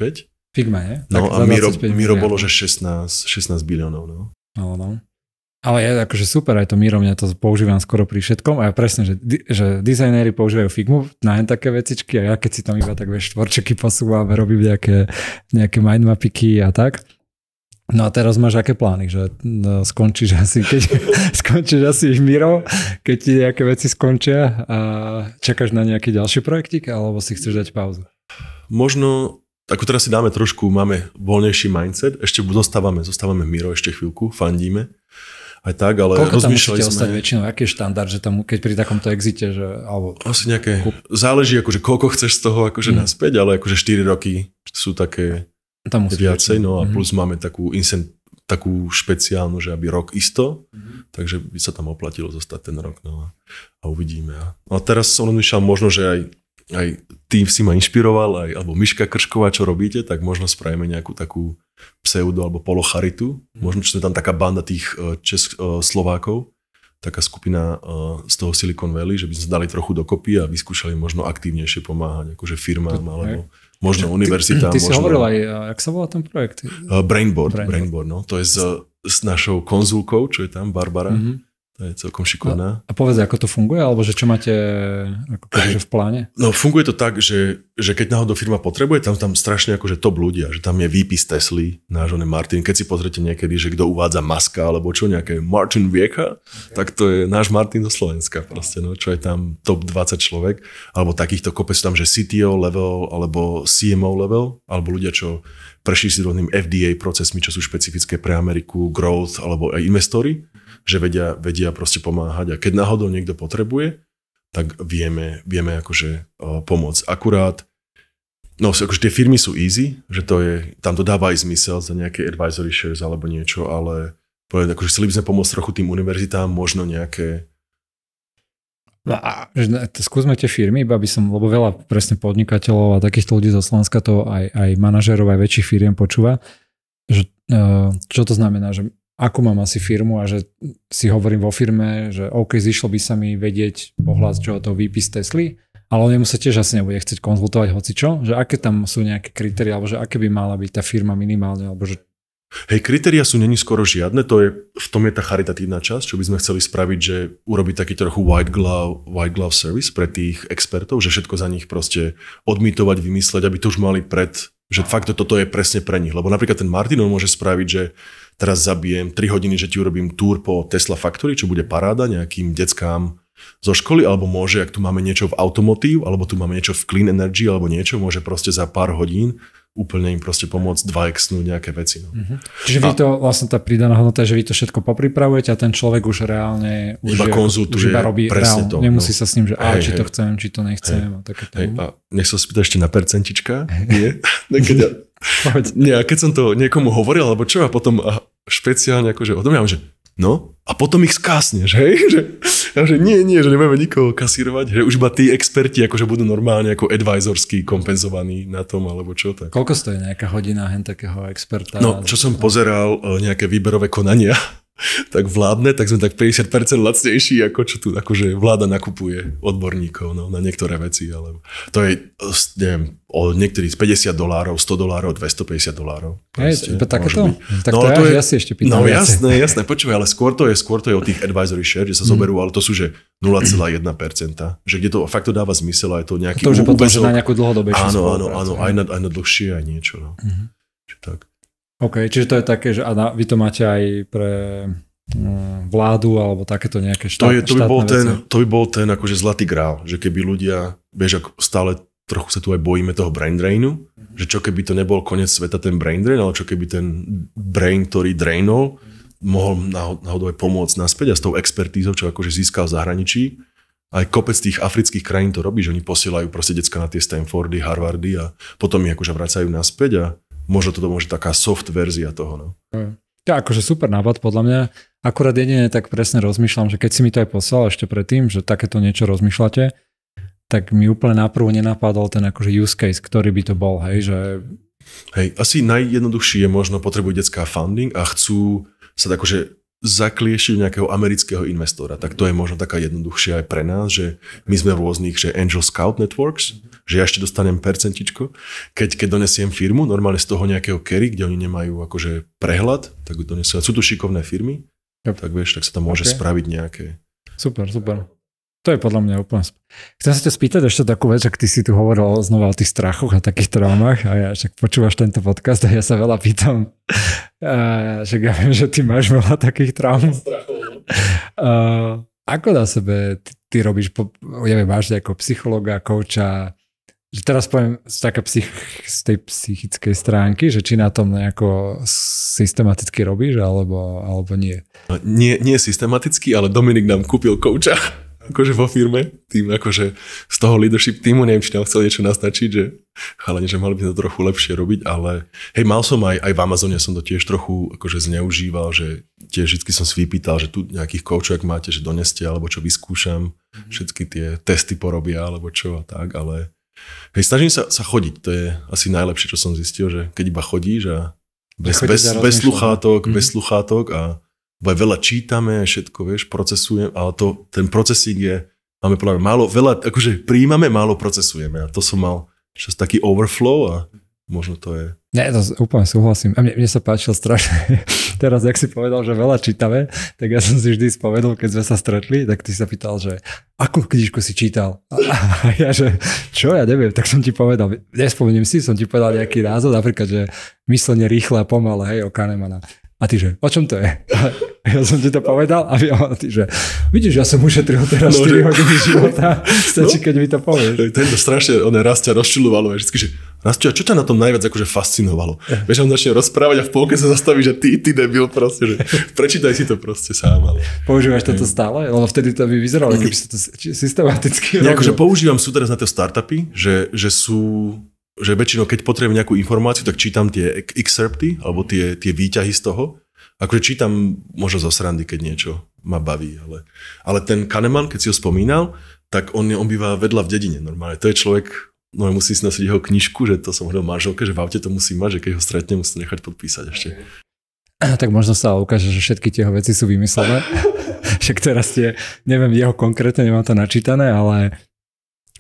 Figma, nie? No tak a Miro, Miro bolo, že 16, 16 biliónov, no. No, no. Ale je akože super, aj to Miro, mňa to používam skoro pri všetkom a ja presne, že, že dizajnéri používajú Figmu na len také vecičky a ja keď si tam iba tak vieš štvorčeky posúvam, robím nejaké, nejaké mindmapiky a tak. No a teraz máš aké plány, že no, skončíš asi, keď *laughs* skončíš asi Miro, keď ti nejaké veci skončia a čakáš na nejaký ďalší projektík alebo si chceš dať pauzu? Možno ako teraz si dáme trošku, máme voľnejší mindset, ešte zostávame, zostávame Miro ešte chvíľku, fandíme aj tak, ale Koľko tam ostať sme... väčšinou, aký je štandard, že tam, keď pri takomto exite, že... Alebo... Asi nejaké, kúp... záleží akože koľko chceš z toho akože mm. naspäť, ale akože 4 roky sú také tam viacej, no a mm. plus máme takú incent, takú špeciálnu, že aby rok isto, mm. takže by sa tam oplatilo zostať ten rok, no a, a uvidíme. A, teraz som rozmýšľal možno, že aj, aj tým si ma inšpiroval, aj, alebo Miška Kršková, čo robíte, tak možno spravíme nejakú takú pseudo alebo polocharitu. Mm. Možno, čo je tam taká banda tých e, Česk- e, Slovákov, taká skupina e, z toho Silicon Valley, že by sme dali trochu dokopy a vyskúšali možno aktívnejšie pomáhať akože firmám to, alebo možno ty, univerzitám. Ty, ty možno... si hovoril aj, jak sa volá ten projekt? Brainboard, Brainboard. Brainboard no. To je s, s našou konzulkou, čo je tam, Barbara. Mm-hmm je celkom šikovná. A, no, a povedz, ako to funguje, alebo že čo máte ako že v pláne? No funguje to tak, že, že keď náhodou firma potrebuje, tam tam strašne akože top ľudia, že tam je výpis Tesly, náš on Martin. Keď si pozrete niekedy, že kto uvádza maska alebo čo, nejaké Martin Vieka, okay. tak to je náš Martin do Slovenska proste, no, čo je tam top 20 človek, alebo takýchto kopec tam, že CTO level, alebo CMO level, alebo ľudia, čo prešli si rôznym FDA procesmi, čo sú špecifické pre Ameriku, growth alebo aj investory že vedia, vedia proste pomáhať a keď náhodou niekto potrebuje, tak vieme, vieme akože e, pomôcť. Akurát, no akože tie firmy sú easy, že to je, tam to dáva aj zmysel za nejaké advisory shares alebo niečo, ale povedať, akože chceli by sme pomôcť trochu tým univerzitám, možno nejaké No a skúsme tie firmy, iba by som, lebo veľa presne podnikateľov a takýchto ľudí zo Slovenska to aj, aj manažerov aj väčších firiem počúva, že e, čo to znamená, že akú mám asi firmu a že si hovorím vo firme, že OK, zišlo by sa mi vedieť pohľad, čo to výpis Tesly, ale on sa tiež asi nebude chcieť konzultovať hocičo, že aké tam sú nejaké kritéria, alebo že aké by mala byť tá firma minimálne, alebo že Hej, kritéria sú není skoro žiadne, to je, v tom je tá charitatívna časť, čo by sme chceli spraviť, že urobiť taký trochu white glove, white glove service pre tých expertov, že všetko za nich proste odmytovať, vymysleť, aby to už mali pred, že fakt toto je presne pre nich. Lebo napríklad ten Martin, on môže spraviť, že teraz zabijem 3 hodiny, že ti urobím túr po Tesla Factory, čo bude paráda nejakým deckám zo školy, alebo môže, ak tu máme niečo v automotív, alebo tu máme niečo v clean energy, alebo niečo, môže proste za pár hodín úplne im proste pomôcť dvajexnú nejaké veci. No. Uh-huh. Čiže a, vy to, vlastne tá pridaná hodnota, že vy to všetko popripravujete a ten človek už reálne už iba je, konzultuje, už iba robí presne to. Nemusí no. sa s ním, že hej, a, či hej, to chcem, či to nechcem. Hej, a, také hej, a nech sa spýta ešte na percentička. Nie? *laughs* keď ja, keď som to niekomu hovoril, alebo čo, a potom a špeciálne akože odomňam, že No a potom ich skásneš, hej? *laughs* Že, že nie, nie, že nebudeme nikoho kasírovať, že už iba tí experti akože budú normálne ako advisorsky kompenzovaní na tom, alebo čo tak. Koľko stojí nejaká hodina hen takého experta? No, čo som pozeral, e, nejaké výberové konania, tak vládne, tak sme tak 50% lacnejší, ako čo tu akože vláda nakupuje odborníkov no, na niektoré veci. Ale to je, neviem, o niektorých z 50 dolárov, 100 dolárov, 250 dolárov. Proste, je, Tak no, to, to je, no, ja si ešte pýtam. No viacej. jasné, jasné, počúvaj, ale skôr to je, skôr to je o tých advisory share, že sa mhm. zoberú, mm. ale to sú, že 0,1%, že kde to fakt to dáva zmysel a je to nejaký To už je potom, že na nejakú dlhodobejšiu Áno, áno, áno, aj na, aj na dlhšie, aj niečo. No. Mm-hmm. Čiže tak. OK, čiže to je také, že a na, vy to máte aj pre mm, vládu alebo takéto nejaké štát, to, je, to, by bol ten, to by bol ten akože zlatý grál, že keby ľudia, vieš, ako stále trochu sa tu aj bojíme toho brain drainu, mm-hmm. že čo keby to nebol koniec sveta ten brain drain, ale čo keby ten brain, ktorý drainol, mohol náhodou aj pomôcť naspäť a s tou expertízou, čo akože získal v zahraničí, aj kopec tých afrických krajín to robí, že oni posielajú proste decka na tie Stanfordy, Harvardy a potom ich akože vracajú naspäť a možno toto môže taká soft verzia toho. No. To hm. je akože super nápad podľa mňa. Akurát jedine tak presne rozmýšľam, že keď si mi to aj poslal ešte predtým, že takéto niečo rozmýšľate, tak mi úplne naprvu nenapadol ten akože use case, ktorý by to bol, hej, že... Hej, asi najjednoduchší je možno potrebujú detská funding a chcú sa akože zakliešiť nejakého amerického investora. Tak to je možno taká jednoduchšia aj pre nás, že my sme v rôznych, že Angel Scout Networks, že ja ešte dostanem percentičko, keď, keď donesiem firmu, normálne z toho nejakého kery, kde oni nemajú akože prehľad, tak donesú. Sú tu šikovné firmy, yep. tak vieš, tak sa tam môže okay. spraviť nejaké. Super, super. To je podľa mňa úplne... Chcem sa ťa spýtať ešte takú vec, ak ty si tu hovoril znova o tých strachoch a takých traumách a ja však počúvaš tento podcast a ja sa veľa pýtam. *laughs* A však ja viem, že ty máš veľa takých traum. *laughs* A, ako na sebe ty, ty robíš, ja viem, máš ako psychologa, kouča, že teraz poviem z, také psych, z tej psychickej stránky, že či na tom nejako systematicky robíš, alebo, alebo nie. No, nie, nie systematicky, ale Dominik nám kúpil kouča akože vo firme, tým akože z toho leadership týmu, neviem, či tam chcel niečo nastačiť, že chalene, že mali by to trochu lepšie robiť, ale hej, mal som aj, aj v Amazone som to tiež trochu akože zneužíval, že tiež vždy som si vypýtal, že tu nejakých koučov, ak máte, že doneste, alebo čo vyskúšam, mm-hmm. všetky tie testy porobia, alebo čo a tak, ale hej, snažím sa, sa chodiť, to je asi najlepšie, čo som zistil, že keď iba chodíš a bez, bez, bez sluchátok, mm-hmm. bez mhm. sluchátok a veľa čítame, všetko, vieš, procesujeme, ale to, ten procesík je, máme podľa mňa málo, veľa, akože príjmame, málo procesujeme a to som mal čas taký overflow a možno to je. Ja to úplne súhlasím. A mne, mne sa páčilo strašne. *laughs* Teraz, jak si povedal, že veľa čítame, tak ja som si vždy spovedol, keď sme sa stretli, tak ty sa pýtal, že akú knižku si čítal? A ja, že čo, ja neviem, tak som ti povedal, nespomeniem si, som ti povedal nejaký názor, napríklad, že myslenie rýchle a pomalé, hej, o Kahnemana. A ty že, o čom to je? A *laughs* ja som ti to povedal a, ja, a ty že, vidíš, ja som ušetril teraz no, 4 hodiny života, *laughs* stačí, no, keď mi to no, povieš. je to strašne, on raz ťa a vždycky, že Rastio, čo ťa na tom najviac akože fascinovalo? Ja. Vieš, on začne rozprávať a v polke sa zastaví, že ty, ty debil proste, že *laughs* prečítaj si to proste sám. Ale... Používaš toto stále? Lebo vtedy to by vyzeralo, keby si to systematicky akože robil. Ja, akože používam sú teraz na tie startupy, že, že sú že väčšinou, keď potrebujem nejakú informáciu, tak čítam tie excerpty, alebo tie, tie výťahy z toho. Akože čítam možno zo srandy, keď niečo ma baví. Ale, ale ten Kahneman, keď si ho spomínal, tak on, on býva vedľa v dedine normálne. To je človek, no ja musím si nosiť jeho knižku, že to som hovoril manželke, že v aute to musí mať, že keď ho stretne, musí nechať podpísať ešte. *laughs* Tak možno sa ukáže, že všetky tie veci sú vymyslené. *laughs* Však teraz tie, neviem jeho konkrétne, nemám to načítané, ale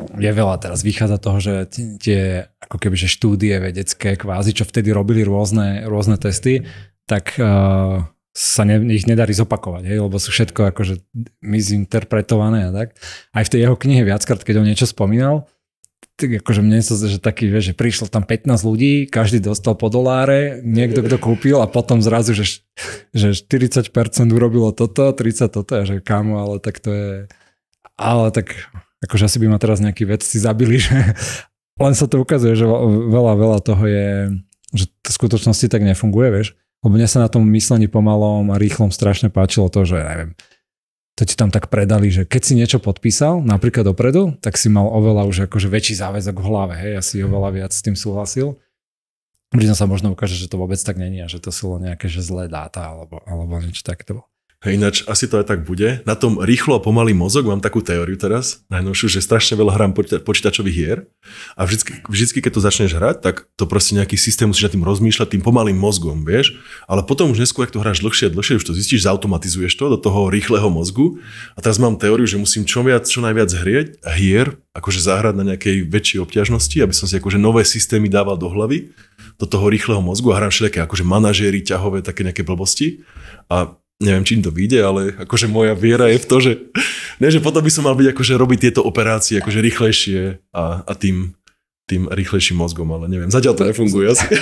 je veľa teraz. Vychádza toho, že tie ako keby že štúdie vedecké kvázi, čo vtedy robili rôzne, rôzne testy, tak uh, sa ne, ich nedarí zopakovať, hej, lebo sú všetko akože misinterpretované a tak. Aj v tej jeho knihe viackrát, keď on niečo spomínal, tak akože mne sa že taký, vie, že prišlo tam 15 ľudí, každý dostal po doláre, niekto kto kúpil a potom zrazu, že, že 40% urobilo toto, 30 toto a že kámo, ale tak to je... Ale tak akože asi by ma teraz nejakí vedci zabili, *laughs* že len sa to ukazuje, že veľa, veľa toho je, že to v skutočnosti tak nefunguje, vieš. Lebo mne sa na tom myslení pomalom a rýchlom strašne páčilo to, že neviem, to ti tam tak predali, že keď si niečo podpísal, napríklad dopredu, tak si mal oveľa už akože väčší záväzok v hlave, hej, ja si mhm. oveľa viac s tým súhlasil. Pritom sa možno ukáže, že to vôbec tak není a že to sú len nejaké že zlé dáta alebo, alebo niečo takéto. Ináč asi to aj tak bude. Na tom rýchlo a pomalý mozog mám takú teóriu teraz, najnovšiu, že strašne veľa hrám počíta- počítačových hier a vždycky, vždycky, keď to začneš hrať, tak to proste nejaký systém musíš nad tým rozmýšľať tým pomalým mozgom, vieš? Ale potom už neskôr, ak to hráš dlhšie a dlhšie, už to zistíš, zautomatizuješ to do toho rýchleho mozgu a teraz mám teóriu, že musím čo viac, čo najviac hrieť, hier, akože zahrať na nejakej väčšej obťažnosti, aby som si akože nové systémy dával do hlavy, do toho rýchleho mozgu a hrám všelijaké akože manažéry, ťahové, také nejaké blbosti. A neviem, čím to vyjde, ale akože moja viera je v to, že, ne, že potom by som mal byť akože robiť tieto operácie akože rýchlejšie a, a tým, tým rýchlejším mozgom, ale neviem, zatiaľ to nefunguje asi. *laughs*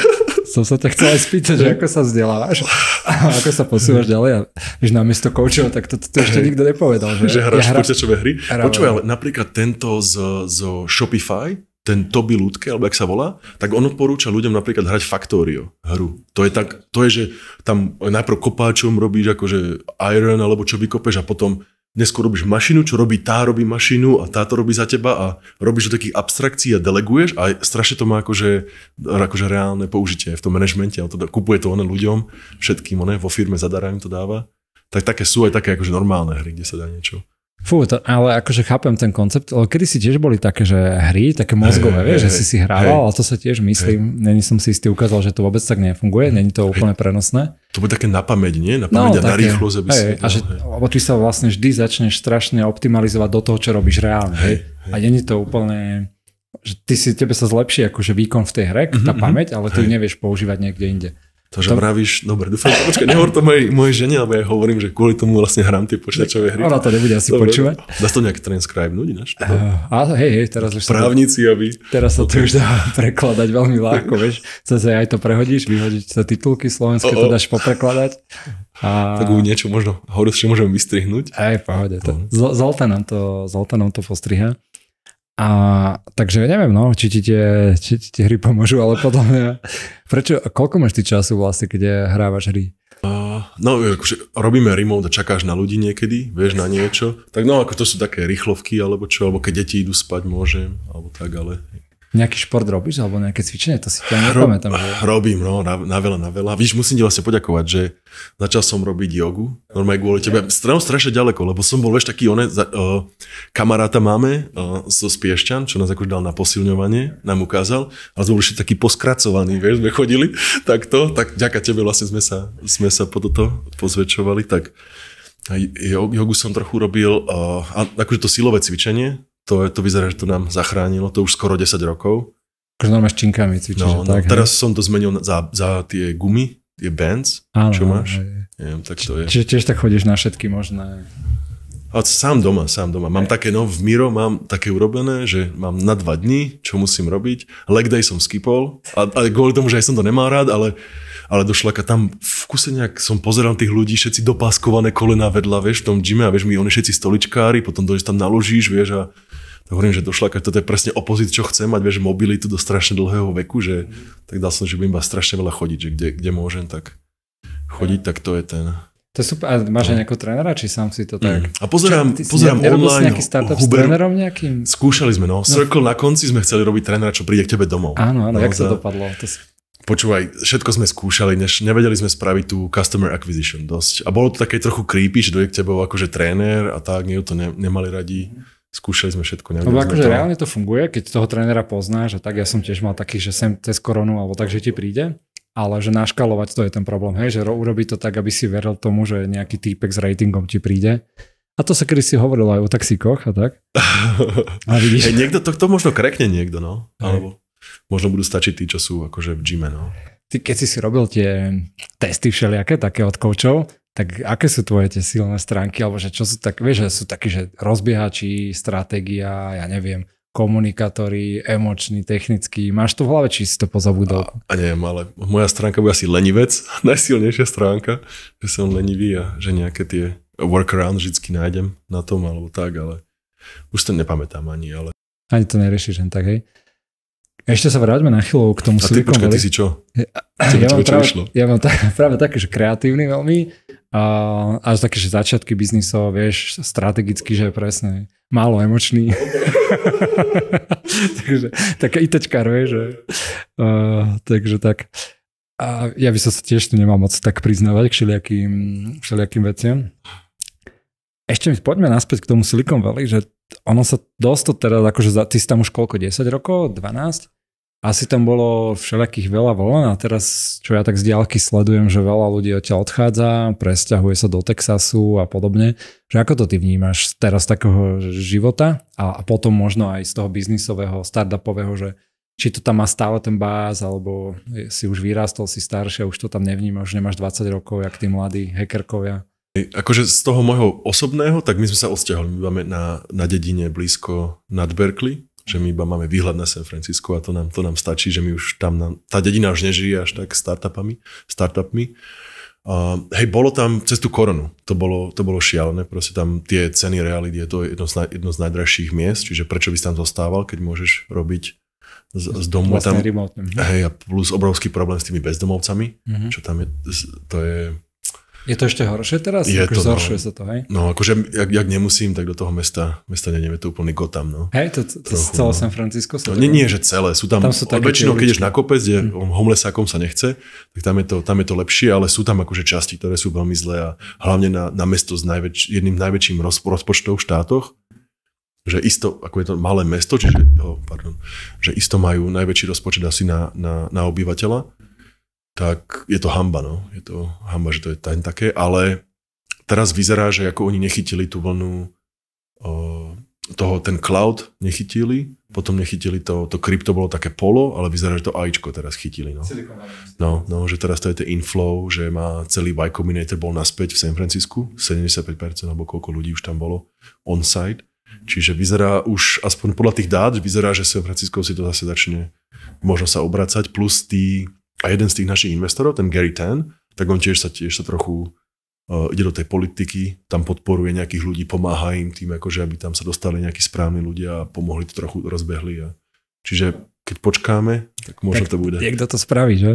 Som sa ťa chcel aj spýtať, že ako sa vzdelávaš *laughs* ako sa posúvaš ďalej. A, že namiesto koučov, tak to, to, to ešte nikto nepovedal. Že, že hráš ja hra... počítačové hry. Hrávam. Počúvaj, ale napríklad tento zo Shopify, ten Toby Ludke, alebo jak sa volá, tak on odporúča ľuďom napríklad hrať Factorio hru. To je, tak, to je, že tam najprv kopáčom robíš akože iron alebo čo vykopeš a potom neskôr robíš mašinu, čo robí tá, robí mašinu a táto robí za teba a robíš do takých abstrakcií a deleguješ a strašne to má akože, akože reálne použitie v tom manažmente. To, kupuje to ono ľuďom, všetkým one, vo firme zadará im to dáva. Tak také sú aj také akože normálne hry, kde sa dá niečo Fú, to, ale akože chápem ten koncept, ale kedy si tiež boli také, že hry, také mozgové, hey, vieš, hey, že si si hrával, hey, ale to sa tiež myslím, hey. není som si istý ukázal, že to vôbec tak nefunguje, není to úplne hey. prenosné. To bude také na pamäť, nie? Na no, pamäť no, a také, na rýchlosť, aby hey, si... a že, no, hey. Lebo ty sa vlastne vždy začneš strašne optimalizovať do toho, čo robíš reálne, hey, hej? A není to úplne že ty si, tebe sa zlepší akože výkon v tej hre, mm-hmm, tá mhm, mhm. pamäť, ale ty ju nevieš používať niekde inde. To, že tam... vravíš, dobre, dúfam, počkaj, nehovor to mojej, mojej žene, lebo ja hovorím, že kvôli tomu vlastne hrám tie počítačové hry. Ona to nebude asi dobre. počúvať. Dá to nejaký transcribe, nudí To... Uh, a hej, hej, teraz už Právnici, aby... Teraz sa to už dá *laughs* prekladať veľmi ľahko, vieš. Cez aj to prehodíš, vyhodíš sa titulky slovenské, oh, oh. to dáš poprekladať. A... Tak už niečo možno horšie môžem vystrihnúť. Aj, pohode. To, no. Zoltán nám to, Zoltán nám to postriha. A takže neviem, no, či ti tie, či ti tie hry pomôžu, ale podľa mňa... Prečo, koľko máš ty času vlastne, keď hrávaš hry? Uh, no, akože robíme remote a čakáš na ľudí niekedy, vieš, na niečo. Tak no, ako to sú také rýchlovky, alebo čo, alebo keď deti idú spať, môžem, alebo tak, ale... Nejaký šport robíš alebo nejaké cvičenie? To si ťa nepamätám. že... Robím, no, na, na veľa, na veľa. Víš, musím ti vlastne poďakovať, že začal som robiť jogu. Normálne kvôli tebe. Stranou strašne ďaleko, lebo som bol, vieš, taký one, za, uh, kamaráta máme uh, so Spiešťan, čo nás akože dal na posilňovanie, nám ukázal, ale sme boli ešte takí poskracovaní, vieš, sme chodili takto, tak ďaká tebe vlastne sme sa, sme sa po toto pozväčšovali, tak jogu som trochu robil, uh, akože to silové cvičenie, to, to vyzerá, že to nám zachránilo, to už skoro 10 rokov. Akože normálne s činkami cvičíš. No, no, tak, teraz hej? som to zmenil za, za tie gumy, tie bands, Áno, čo máš. je. Je, tak to je. Čiže tiež tak chodíš na všetky možné. A sám doma, sám doma. Mám také, no v Miro mám také urobené, že mám na dva dní, čo musím robiť. Leg day som skipol, a, a kvôli tomu, že aj som to nemal rád, ale, ale došla ka tam v kuse nejak som pozeral tých ľudí, všetci dopáskované kolena vedľa, vieš, v tom gyme a vieš, my oni všetci stoličkári, potom to, že tam naložíš, vieš, a hovorím, že došla, toto je presne opozit, čo chcem mať, vieš, mobilitu do strašne dlhého veku, že mm. tak dal som, že budem iba strašne veľa chodiť, že kde, kde môžem, tak chodiť, tak to je ten. To je super. A máš aj no. nejakého trénera, či sám si to tak... Mm. A pozerám, Čo, pozerám si online... nejaký startup Huber. s trénerom nejakým? Skúšali sme, no. no. Circle no. na konci sme chceli robiť trénera, čo príde k tebe domov. Áno, áno, no, jak za... to dopadlo? To si... Počúvaj, všetko sme skúšali, než nevedeli sme spraviť tú customer acquisition dosť. A bolo to také trochu creepy, že dojde k tebe akože tréner a tak, nie to ne, nemali radi. Mm skúšali sme všetko. No, akože to... reálne to funguje, keď toho trénera poznáš a tak ja som tiež mal takých, že sem cez koronu alebo tak, že ti príde, ale že naškalovať to je ten problém, hej, že urobiť to tak, aby si veril tomu, že nejaký týpek s ratingom ti príde. A to sa kedy si hovoril aj o taxíkoch a tak. *laughs* A vidíš. Hey, niekto to, to možno krekne niekto, no. Hey. Alebo možno budú stačiť tí, čo sú akože v gyme, no. Ty, keď si si robil tie testy všelijaké, také od koučov, tak aké sú tvoje tie silné stránky, alebo že čo sú tak, vieš, že sú takí, že rozbiehači, stratégia, ja neviem, komunikátori, emočný, technický. Máš to v hlave, či si to pozabudol? A, a neviem, ale moja stránka bude asi lenivec, *laughs* najsilnejšia stránka, že som lenivý a že nejaké tie workaround vždycky nájdem na tom alebo tak, ale už to nepamätám ani, ale... Ani to neriešiš len tak, hej? Ešte sa vráťme na chvíľu k tomu A ty, počkaj, ty si čo? Ja, ja, mám práve, ja mám práve také, že kreatívny veľmi a až také, že začiatky biznisov, vieš, strategicky, že presne málo emočný. *laughs* takže taká itečkar, vieš, že... Uh, takže tak. A ja by som sa tiež tu nemal moc tak priznávať k všelijakým, všelijakým veciam. Ešte poďme naspäť k tomu Silicon Valley, že ono sa dosť to teraz, akože za, ty si tam už koľko, 10 rokov, 12? asi tam bolo všelijakých veľa volen a teraz, čo ja tak z diálky sledujem, že veľa ľudí odtiaľ odchádza, presťahuje sa do Texasu a podobne. Že ako to ty vnímaš teraz takého života a, potom možno aj z toho biznisového, startupového, že či to tam má stále ten báz, alebo si už vyrástol si staršie, už to tam nevnímaš, nemáš 20 rokov, jak tí mladí hackerkovia. Akože z toho môjho osobného, tak my sme sa odsťahali. My máme na, na dedine blízko nad Berkeley, že my iba máme výhľad na San Francisco a to nám, to nám stačí, že my už tam, nám, tá dedina už nežije až tak startupami, startupmi. Uh, hej, bolo tam cez tú koronu, to bolo, to bolo šialené, proste tam tie ceny reality, je to jedno z, naj, jedno z najdražších miest, čiže prečo by si tam zostával, keď môžeš robiť z, z domu. Vlastne tam, remote. Hm? Hej, a plus obrovský problém s tými bezdomovcami, uh-huh. čo tam je, to je je to ešte horšie teraz? Je akože to, no. zhoršuje no. sa to, hej? No, akože jak, jak nemusím, tak do toho mesta, mesta neviem, je to úplný Gotham, no. Hej, to, to, to Trochu, celé no. San Francisco? Sa No, nie, nie, že celé, sú tam, tam sú väčšinou, keď ideš na kopec, kde hmm. homlesákom sa nechce, tak tam je, to, tam je to lepšie, ale sú tam akože časti, ktoré sú veľmi zlé a hlavne na, na mesto s najväč, jedným najväčším roz, rozpočtov v štátoch, že isto, ako je to malé mesto, čiže, oh, pardon, že isto majú najväčší rozpočet asi na, na, na obyvateľa, tak je to hamba, no. Je to hamba, že to je taň také, ale teraz vyzerá, že ako oni nechytili tú vlnu o, toho, ten cloud nechytili, potom nechytili to, to krypto bolo také polo, ale vyzerá, že to ajčko teraz chytili, no. No, no, že teraz to je ten inflow, že má celý Y Combinator bol naspäť v San Francisku, 75% alebo koľko ľudí už tam bolo on-site, Čiže vyzerá už, aspoň podľa tých dát, vyzerá, že San Francisco si to zase začne možno sa obracať, plus tí a jeden z tých našich investorov, ten Gary Tan, tak on tiež sa, tiež sa trochu uh, ide do tej politiky, tam podporuje nejakých ľudí, pomáha im tým, akože aby tam sa dostali nejakí správni ľudia a pomohli to trochu rozbehli. A... Čiže keď počkáme, tak možno tak, to bude. Niekto to spraví, že?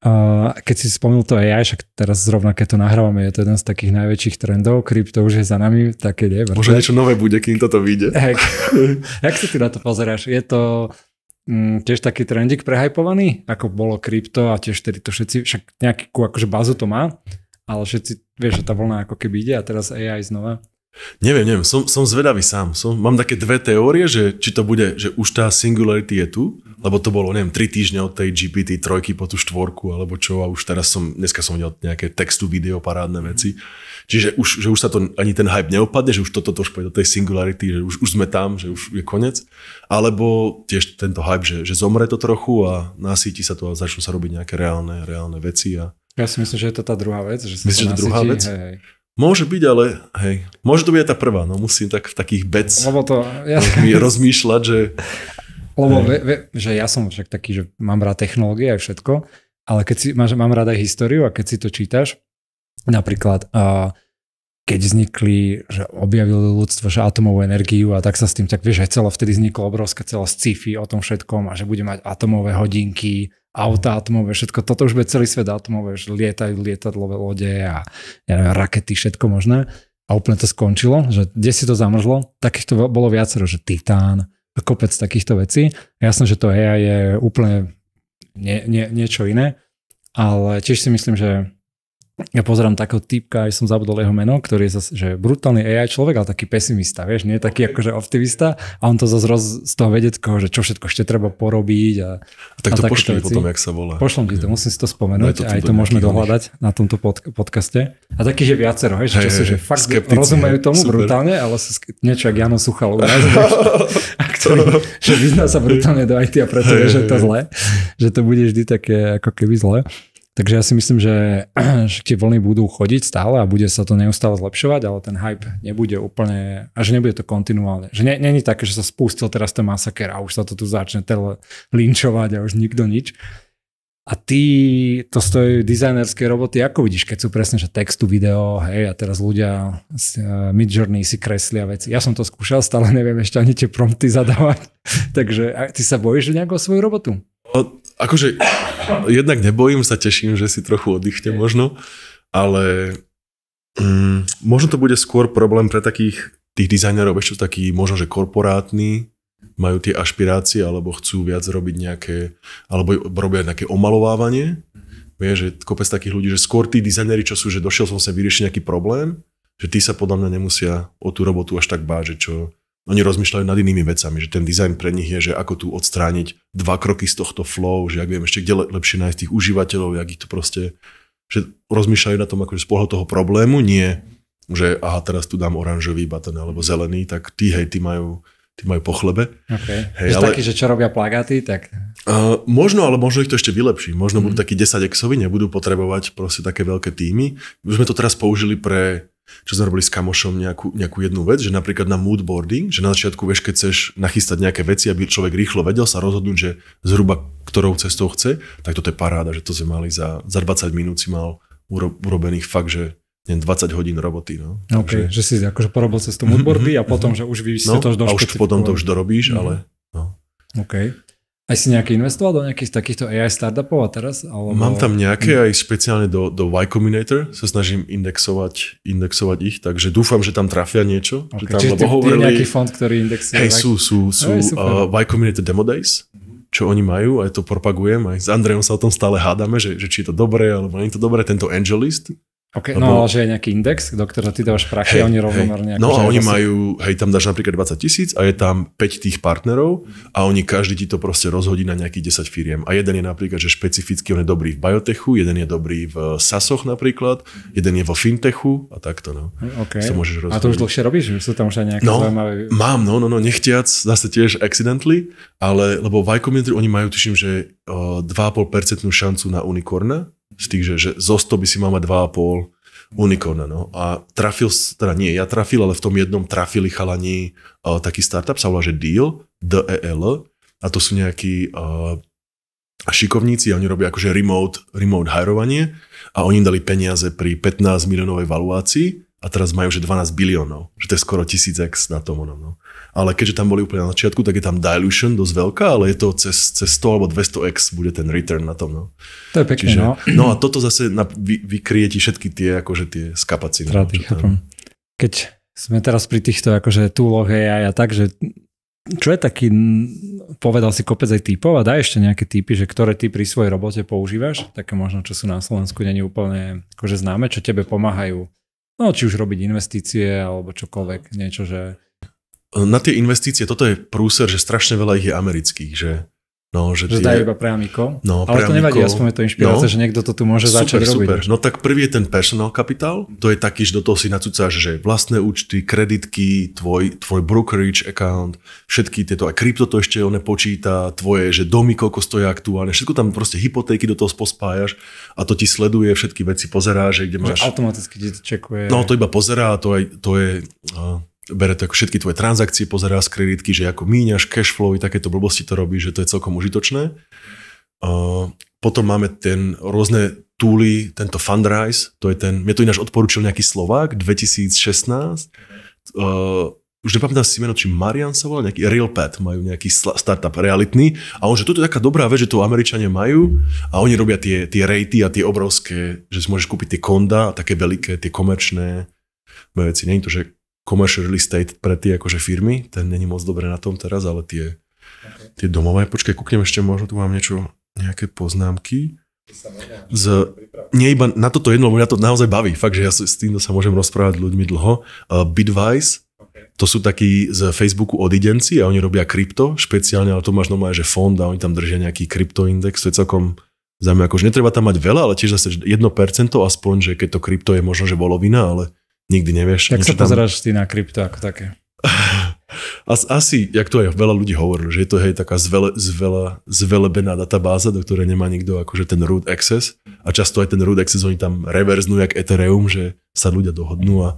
A keď si spomenul to ja, však teraz zrovna keď to nahrávame, je to jeden z takých najväčších trendov, krypto už je za nami, také nie. Možno niečo nové bude, kým toto vyjde. Jak, *laughs* jak sa ty na to pozeráš? Je to, mm, tiež taký trendik prehypovaný, ako bolo krypto a tiež tedy to všetci, však nejakú akože bazu to má, ale všetci, vieš, že tá vlna ako keby ide a teraz AI znova. Neviem, neviem, som, som zvedavý sám. Som, mám také dve teórie, že či to bude, že už tá singularity je tu, lebo to bolo, neviem, 3 týždne od tej gpt trojky po tú štvorku, alebo čo, a už teraz som, dneska som videl nejaké textu, video, parádne veci. Mm. Čiže už, že už sa to ani ten hype neopadne, že už toto to už do tej singularity, že už, už sme tam, že už je koniec. Alebo tiež tento hype, že, že zomre to trochu a nasíti sa to a začnú sa robiť nejaké reálne, reálne veci. A... Ja si myslím, že je to tá druhá vec. Že sa Myslíš, že druhá vec? Hej, hej. Môže byť, ale hej, môže to byť aj tá prvá, no musím tak v takých bec Lebo to, ja... rozmýšľať, že... Lebo ve, ve, že ja som však taký, že mám rád technológie aj všetko, ale keď si, máš, mám rád aj históriu a keď si to čítaš, Napríklad uh, keď vznikli, že objavili ľudstvo, že atomovú energiu a tak sa s tým, tak vieš, aj celo vtedy vzniklo obrovská celá sci-fi o tom všetkom a že bude mať atomové hodinky, auta atomové, všetko, toto už bude celý svet atomové, že lietajú lietadlové lode a ja neviem, rakety, všetko možné. A úplne to skončilo, že kde si to zamrzlo, takýchto bolo viacero, že titán a kopec takýchto vecí. Jasné, že to AI je úplne nie, nie, niečo iné, ale tiež si myslím, že ja pozerám takého typka, aj som zabudol jeho meno, ktorý je zase, že brutálny AI človek, ale taký pesimista, vieš, nie taký akože optimista a on to zase roz, z toho vedeckého, že čo všetko ešte treba porobiť. A, a tak to a pošli potom, jak sa volá. Pošlom ti to, musím si to spomenúť, to, aj to môžeme dohľadať na tomto pod, podcaste. A taký, je viacero, hej, že, hey, sú, že fakt skeptici, rozumejú tomu super. brutálne, ale sú niečo jak Jano Suchal, *laughs* a ktorý, že vyzná sa brutálne do IT a preto je, že to zle, že to bude vždy také ako keby zle. Takže ja si myslím, že, *clears throat* že tie vlny budú chodiť stále a bude sa to neustále zlepšovať, ale ten hype nebude úplne, a že nebude to kontinuálne. Že nie není také, že sa spustil teraz ten masaker a už sa to tu začne tele linčovať a už nikto nič. A ty to stojí dizajnerské roboty, ako vidíš, keď sú presne, že textu, video, hej, a teraz ľudia z uh, e, Midjourney si kreslia veci. Ja som to skúšal, stále neviem ešte ani tie prompty zadávať. *laughs* Takže ty sa bojíš nejakú svoju robotu? akože jednak nebojím sa, teším, že si trochu oddychne možno, ale mm, možno to bude skôr problém pre takých tých dizajnerov ešte taký možno, že korporátny, majú tie ašpirácie, alebo chcú viac robiť nejaké, alebo robia nejaké omalovávanie. Vieš, že kopec takých ľudí, že skôr tí dizajneri, čo sú, že došiel som sa vyriešiť nejaký problém, že tí sa podľa mňa nemusia o tú robotu až tak báť, že čo oni rozmýšľajú nad inými vecami, že ten dizajn pre nich je, že ako tu odstrániť dva kroky z tohto flow, že ak viem ešte kde lepšie nájsť tých užívateľov, jak ich to proste, že rozmýšľajú na tom akože z pohľadu toho problému, nie, že aha, teraz tu dám oranžový button alebo zelený, tak tí hej, tí majú, tí majú po chlebe. Okay. Hej, ale... taký, že čo robia plagáty, tak... Uh, možno, ale možno ich to ešte vylepší. Možno mm. budú takí 10 exovi, nebudú potrebovať proste také veľké týmy. Už sme to teraz použili pre čo sme robili s kamošom nejakú, nejakú jednu vec, že napríklad na moodboarding, že na začiatku vieš, keď chceš nachystať nejaké veci, aby človek rýchlo vedel sa rozhodnúť, že zhruba ktorou cestou chce, tak toto je paráda, že to sme mali za, za 20 minút si mal uro, urobených fakt, že 20 hodín roboty. No. no. Okay, Takže, že si akože porobil cez to moodboardy a mhm, mhm, mhm, potom, že už vy ste no, to už A už potom to už dorobíš, mm. ale no. OK. Aj si nejaké investoval do nejakých takýchto AI startupov a teraz? Alebo... Mám tam nejaké, aj špeciálne do, do Y Combinator sa snažím indexovať, indexovať ich, takže dúfam, že tam trafia niečo. Okay. Že tam, Čiže lebo ty, nejaký fond, ktorý indexuje? Hej, sú, sú, sú uh, Y Combinator Demo Days, čo oni majú, aj to propagujem, aj s Andrejom sa o tom stále hádame, že, že či je to dobré, alebo nie je to dobré, tento Angelist, Okay, Lebo... no ale že je nejaký index, do ktorého ty dávaš prachy hey, a oni rovnomerne... Hey. Akože no a oni vlastne... majú, hej, tam dáš napríklad 20 tisíc a je tam 5 tých partnerov a oni každý ti to proste rozhodí na nejakých 10 firiem. A jeden je napríklad, že špecificky on je dobrý v biotechu, jeden je dobrý v SASoch napríklad, jeden je vo fintechu a takto, no. Okay. To môžeš a to už dlhšie robíš, že sú tam už aj nejaké no, zaujímavé... Mám, no, no, no, nechtiac, zase tiež accidentally, ale lebo v oni majú, tuším, že 2,5% eh, šancu na unicorna, z tých, že, že zo 100 by si mal mať 2,5 unikorna. no. A trafil, teda nie, ja trafil, ale v tom jednom trafili chalani uh, taký startup, sa volá, že Deal, DEL, a to sú nejakí uh, šikovníci a oni robia akože remote, remote hajrovanie a oni im dali peniaze pri 15 miliónovej valuácii a teraz majú že 12 biliónov, že to je skoro 1000x na tom ono. No ale keďže tam boli úplne na začiatku, tak je tam dilution dosť veľká, ale je to cez, cez 100 alebo 200x bude ten return na tom. No. To je pekné, Čiže, no. no. a toto zase na, vy, vykrie ti všetky tie, akože tie skapacity. No, tam... Keď sme teraz pri týchto akože túloch a a tak, že čo je taký, povedal si kopec aj typov a daj ešte nejaké typy, že ktoré ty pri svojej robote používaš, také možno, čo sú na Slovensku není úplne akože známe, čo tebe pomáhajú, no či už robiť investície alebo čokoľvek, niečo, že na tie investície, toto je prúser, že strašne veľa ich je amerických, že No, že, že tie... dajú iba priamiko. No, Ale priamiko. to nevadí, aspoň je to inšpirácia, no, že niekto to tu môže super, začať robiť. Super. No tak prvý je ten personal kapitál, to je taký, že do toho si nacúcaš, že vlastné účty, kreditky, tvoj, tvoj brokerage account, všetky tieto, aj krypto to ešte on počíta, tvoje, že domy, koľko stojí aktuálne, všetko tam proste hypotéky do toho pospájaš a to ti sleduje, všetky veci pozerá, že kde máš... Že automaticky ti to čekuje. No to iba pozerá a to, aj, to je... Uh, bere to ako všetky tvoje transakcie, pozerá z kreditky, že ako míňaš, cashflow, takéto blbosti to robí, že to je celkom užitočné. Uh, potom máme ten rôzne túly, tento fundrise, to je ten, mne to ináč odporúčil nejaký Slovák, 2016, uh, už nepamätám si meno, či Marian sa volá, nejaký RealPad majú nejaký startup realitný a on, že toto je taká dobrá vec, že to Američania majú a oni robia tie, tie rejty a tie obrovské, že si môžeš kúpiť tie konda a také veľké, tie komerčné veci. je to, že commercial real estate pre tie akože firmy, ten není moc dobre na tom teraz, ale tie, okay. tie domové, počkaj, kúknem ešte, možno tu mám niečo, nejaké poznámky. Z, nie iba na toto jedno, lebo mňa to naozaj baví. Fakt, že ja s týmto sa môžem rozprávať ľuďmi dlho. Uh, Bitwise, okay. to sú takí z Facebooku odidenci a oni robia krypto špeciálne, ale to máš normálne, že fond a oni tam držia nejaký kryptoindex, to je celkom zaujímavé. Akože netreba tam mať veľa, ale tiež zase 1% aspoň, že keď to krypto je možno, že volovina, ale nikdy nevieš. Jak sa pozeráš tam... ty na krypto ako také? *laughs* As, asi, jak to aj veľa ľudí hovorilo, že je to hej, taká zvele, zvele, zvelebená databáza, do ktorej nemá nikto akože ten root access a často aj ten root access oni tam reverznú jak Ethereum, že sa ľudia dohodnú a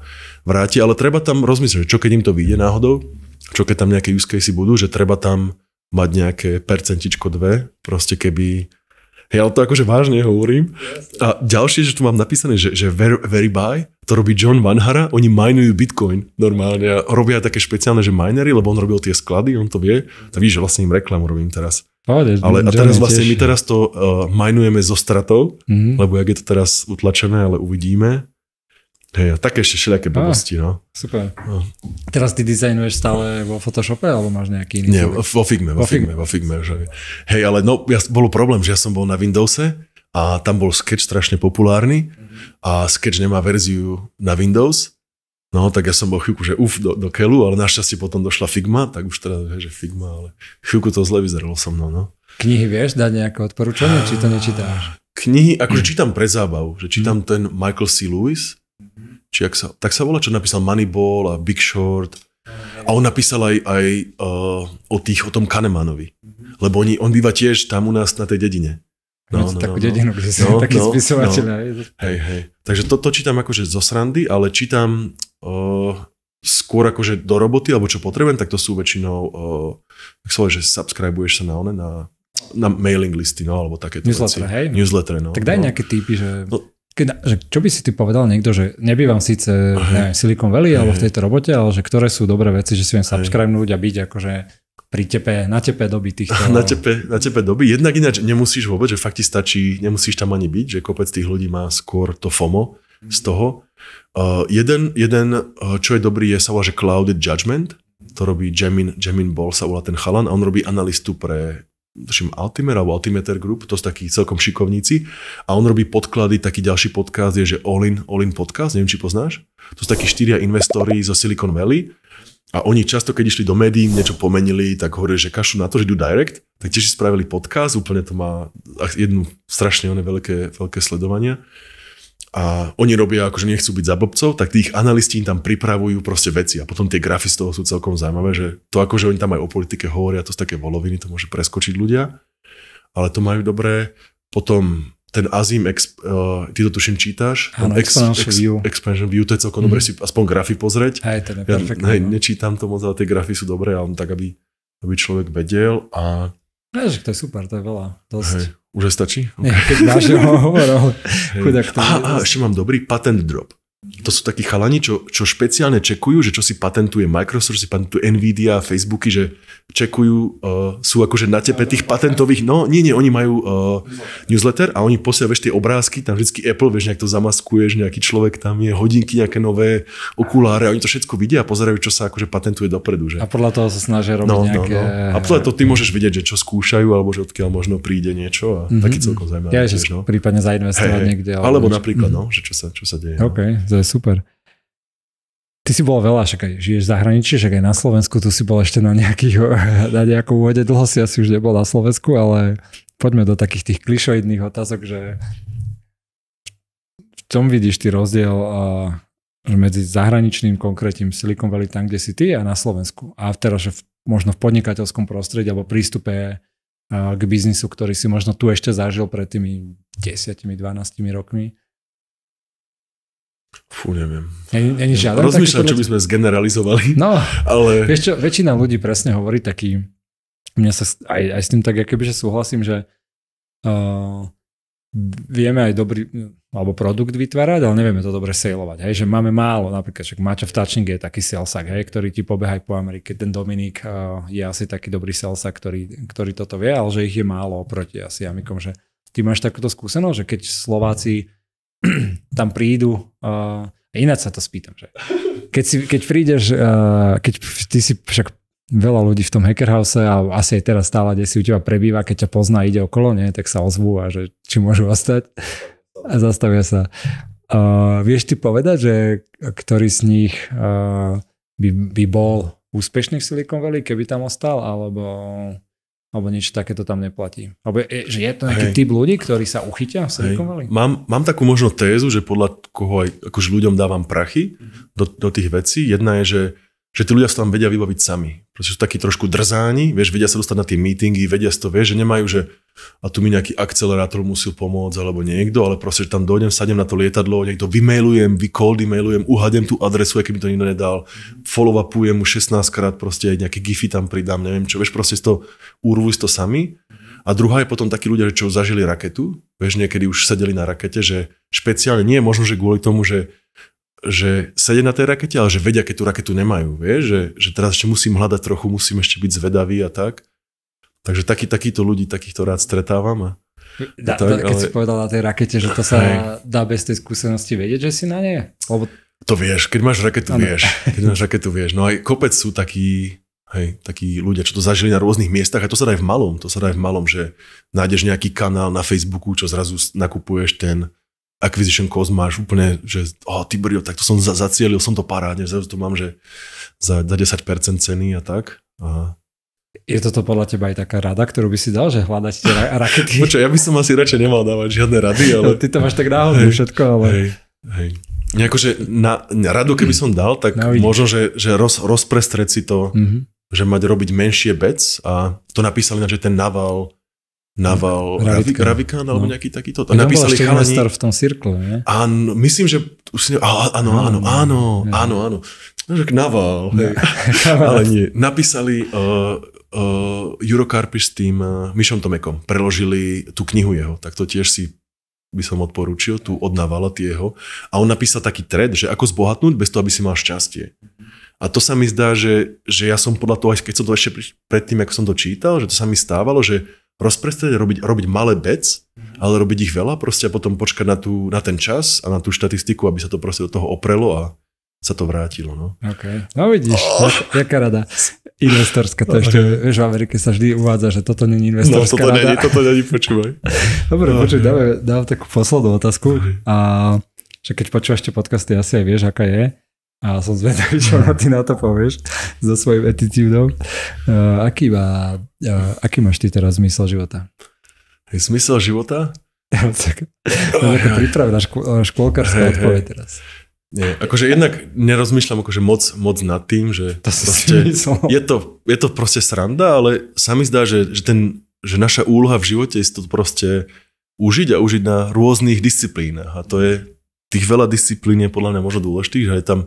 vráti, ale treba tam rozmyslieť, čo keď im to vyjde náhodou, čo keď tam nejaké use si budú, že treba tam mať nejaké percentičko dve, proste keby ja to akože vážne hovorím. A ďalšie, že tu mám napísané, že, že buy, to robí John Vanhara, oni minujú Bitcoin normálne a robia také špeciálne, že minery, lebo on robil tie sklady, on to vie. Tak víš, že vlastne im reklamu robím teraz. ale a teraz vlastne my no. teraz to uh, minujeme zo stratou, mm-hmm. lebo jak je to teraz utlačené, ale uvidíme, Hej, a také ešte všelijaké blbosti, no. Super. No. Teraz ty dizajnuješ stále vo Photoshope, alebo máš nejaký iný? Nie, vo Figme, vo, vo Figme, vo Figme. Že... Hej, ale no, ja, bol problém, že ja som bol na Windowse a tam bol Sketch strašne populárny mm-hmm. a Sketch nemá verziu na Windows, No, tak ja som bol chvíľku, že uf, do, do kelu, ale našťastie potom došla Figma, tak už teraz že Figma, ale chvíľku to zle vyzeralo so mnou, no. Knihy vieš dať nejaké odporúčanie, či to ah, nečítáš? Knihy, akože hm. čítam pre zábavu, že čítam hm. ten Michael C. Lewis, či ak sa, tak sa volá, čo napísal Moneyball a Big Short. A on napísal aj, aj uh, o tých, o tom Kanemanovi. Lebo oni, on býva tiež tam u nás na tej dedine. No, no, takú no, no. dedinu, kde no, no, taký no, spisovateľ. No. Hej, hej. Takže to, to čítam akože zo srandy, ale čítam uh, skôr akože do roboty, alebo čo potrebujem, tak to sú väčšinou, uh, eh, tak sa že subscribuješ sa na one, na, na mailing listy, no, alebo takéto Newsletter, veci. hej? No. Newsletter, no. Tak daj no. nejaké typy, že... No, keď, že čo by si ty povedal niekto, že nebývam síce neviem, Silicon Valley alebo v tejto robote, ale že ktoré sú dobré veci, že si viem subscribenúť a byť akože pri tepe, na tepe doby týchto... *laughs* Na tepe, na tepe doby. Jednak ináč nemusíš vôbec, že fakt ti stačí, nemusíš tam ani byť, že kopec tých ľudí má skôr to FOMO mm. z mhm. toho. Uh, jeden, jeden, eh, čo je dobrý, je sa volá, že Clouded Judgment. To robí Jamin, Jamin Ball, sa volá ten chalan a on robí analistu pre tuším, Altimer alebo Altimeter Group, to sú takí celkom šikovníci. A on robí podklady, taký ďalší podcast je, že All In, All In podcast, neviem, či poznáš. To sú takí štyria investori zo Silicon Valley. A oni často, keď išli do médií, niečo pomenili, tak hovorili, že kašu na to, že idú direct, tak tiež si spravili podcast, úplne to má jednu strašne veľké, veľké sledovania a oni robia, akože nechcú byť za blbcov, tak tých analisti im tam pripravujú proste veci a potom tie grafy z toho sú celkom zaujímavé, že to akože oni tam aj o politike hovoria, to z také voloviny, to môže preskočiť ľudia, ale to majú dobré. Potom ten Azim, uh, ty to tuším čítaš, ten ex, expansion, ex, view. expansion View, to je celkom mm. dobre mhm. si aspoň grafy pozrieť. Hej, to je ja, perfektné. Hej, no. nečítam to moc, ale tie grafy sú dobré, ale tak, aby, aby človek vedel a... Ja, že to je super, to je veľa, dosť. Hej. Už aj stačí? Okay. Nie, keď dáš ho hovor, ale *laughs* chudák to... Aha, aha, ešte mám dobrý patent drop to sú takí chalani, čo, čo špeciálne čekujú, že čo si patentuje Microsoft, čo si patentuje Nvidia, Facebooky, že čekujú, uh, sú akože na tepe tých patentových, no nie, nie, oni majú uh, newsletter a oni posiaľ, vieš, tie obrázky, tam vždycky Apple, vieš, nejak to zamaskuješ, nejaký človek tam je, hodinky, nejaké nové okuláre, oni to všetko vidia a pozerajú, čo sa akože patentuje dopredu. Že? A podľa toho sa snažia robiť no, no nejaké... No, no. A podľa toho ty môžeš vidieť, že čo skúšajú, alebo že odkiaľ možno príde niečo a mm-hmm. taký mhm. celkom zaujímavé. Ja, že no. prípadne zainvestovať hey, niekde. Alebo, alebo napríklad, mm-hmm. no, že čo sa, čo sa deje. No. Okay. No to je super. Ty si bol veľa, však aj žiješ v zahraničí, však aj na Slovensku, tu si bol ešte na, nejakých, *laughs* na nejakom úvode, dlho si asi už nebol na Slovensku, ale poďme do takých tých klišoidných otázok, že v čom vidíš ty rozdiel že medzi zahraničným konkrétnym Silicon Valley, tam kde si ty a na Slovensku. A teraz, že v, možno v podnikateľskom prostredí alebo prístupe k biznisu, ktorý si možno tu ešte zažil pred tými 10-12 rokmi. Fú, neviem. Ani, žiaden Rozmýšľam, čo by sme zgeneralizovali. No, ale... vieš čo, väčšina ľudí presne hovorí taký, mňa sa aj, aj s tým tak, akoby, že súhlasím, že uh, vieme aj dobrý, alebo produkt vytvárať, ale nevieme to dobre sailovať. Hej, že máme málo, napríklad, že Mačo Vtáčnik je taký salesak, hej, ktorý ti pobehaj po Amerike. Ten Dominik uh, je asi taký dobrý salesak, ktorý, ktorý toto vie, ale že ich je málo oproti asi Amikom, že ty máš takúto skúsenosť, že keď Slováci *clears throat* tam prídu a eh, ináč sa to spýtam, že keď, si, keď prídeš, eh, keď ty si však veľa ľudí v tom hackerhouse a asi aj teraz stále, kde si u teba prebýva, keď ťa pozná, ide okolo, nie, tak sa ozvú a že či môžu ostať a zastavia sa. A eh, vieš ty povedať, že ktorý z nich by, by bol úspešný v Silicon Valley, keby tam ostal, alebo alebo niečo takéto tam neplatí. Alebo je, že je to nejaký Hej. typ ľudí, ktorí sa uchytia v Silicon Valley? Mám, mám takú možno tézu, že podľa koho aj akože ľuďom dávam prachy mm-hmm. do, do tých vecí. Jedna je, že že tí ľudia sa tam vedia vybaviť sami. Proste sú takí trošku drzáni, vieš, vedia sa dostať na tie meetingy, vedia si to, vieš, že nemajú, že a tu mi nejaký akcelerátor musil pomôcť alebo niekto, ale proste, že tam dojdem, sadem na to lietadlo, niekto vymailujem, vycold emailujem, uhadem tú adresu, aký mi to nikto nedal, follow upujem mu 16 krát, proste aj nejaké gify tam pridám, neviem čo, vieš, proste to urvuj to sami. A druhá je potom takí ľudia, že čo zažili raketu, vieš, niekedy už sedeli na rakete, že špeciálne nie, možno, že kvôli tomu, že že sedia na tej rakete, ale že vedia, keď tú raketu nemajú, vieš, že, že teraz ešte musím hľadať trochu, musím ešte byť zvedavý a tak. Takže taký, takýto ľudí, takýchto rád stretávam. A, da, tak, da, keď ale... si povedal na tej rakete, že to sa aj. dá bez tej skúsenosti vedieť, že si na nej? Lebo... To vieš, keď máš raketu, vieš. Keď máš raketu, vieš. No aj kopec sú takí, hej, takí ľudia, čo to zažili na rôznych miestach a to sa dá aj v malom, to sa dá aj v malom, že nájdeš nejaký kanál na Facebooku, čo zrazu nakupuješ ten Acquisition Cost máš úplne, že oh, ty bril, tak to som za, zacielil, som to parádne, zrazu to mám, že za, za 10% ceny a tak. Aha. Je toto podľa teba aj taká rada, ktorú by si dal, že hľadať tie ra- rakety? Počo, ja by som asi radšej nemal dávať žiadne rady, ale... *laughs* ty to máš tak náhodne všetko, ale... Hej, hej. že na, na radu, keby som dal, tak no, možno, že, že roz, rozprestreť si to, mm-hmm. že mať robiť menšie bec a to napísali na že ten naval naval mm, Ravikán, Ravikán alebo no. nejaký takýto. To napísali chalani. v tom cirkle, nie? Áno, myslím, že už ne, áno, áno, áno, áno, áno. áno. No, naval, hej. *laughs* ale nie. Napísali uh, uh, Juro Karpiš s tým uh, Mišom Tomekom preložili tú knihu jeho, tak to tiež si by som odporúčil, tu od tieho. A on napísal taký thread, že ako zbohatnúť bez toho, aby si mal šťastie. A to sa mi zdá, že, že ja som podľa toho, keď som to ešte predtým, ako som to čítal, že to sa mi stávalo, že rozprestať, robiť, robiť malé bec, ale robiť ich veľa proste a potom počkať na, tú, na ten čas a na tú štatistiku, aby sa to proste do toho oprelo a sa to vrátilo. No, okay. no vidíš, oh. jaká rada. Investorská, to no, ešte, okay. *laughs* vieš, v Amerike sa vždy uvádza, že toto není no, investorská toto rada. Není, toto není, počúvaj. *laughs* Dobre, no, počuj, dáme, dáme takú poslednú otázku. A že keď počúvaš tie podcasty, asi aj vieš, aká je. A som zvedavý, čo na ty na to povieš so svojím etitúdom. Uh, aký, má, uh, aký máš ty teraz zmysel života? Zmysel života? *laughs* tak, oh, pripravená škôl, škôlkarská hey, odpoveď hey. teraz. Nie, akože jednak nerozmýšľam akože moc, moc nad tým, že to proste, je, to, je to proste sranda, ale sa mi zdá, že, že, ten, že naša úloha v živote je to proste užiť a užiť na rôznych disciplínach. A to je, tých veľa disciplín je podľa mňa možno dôležitých, že aj tam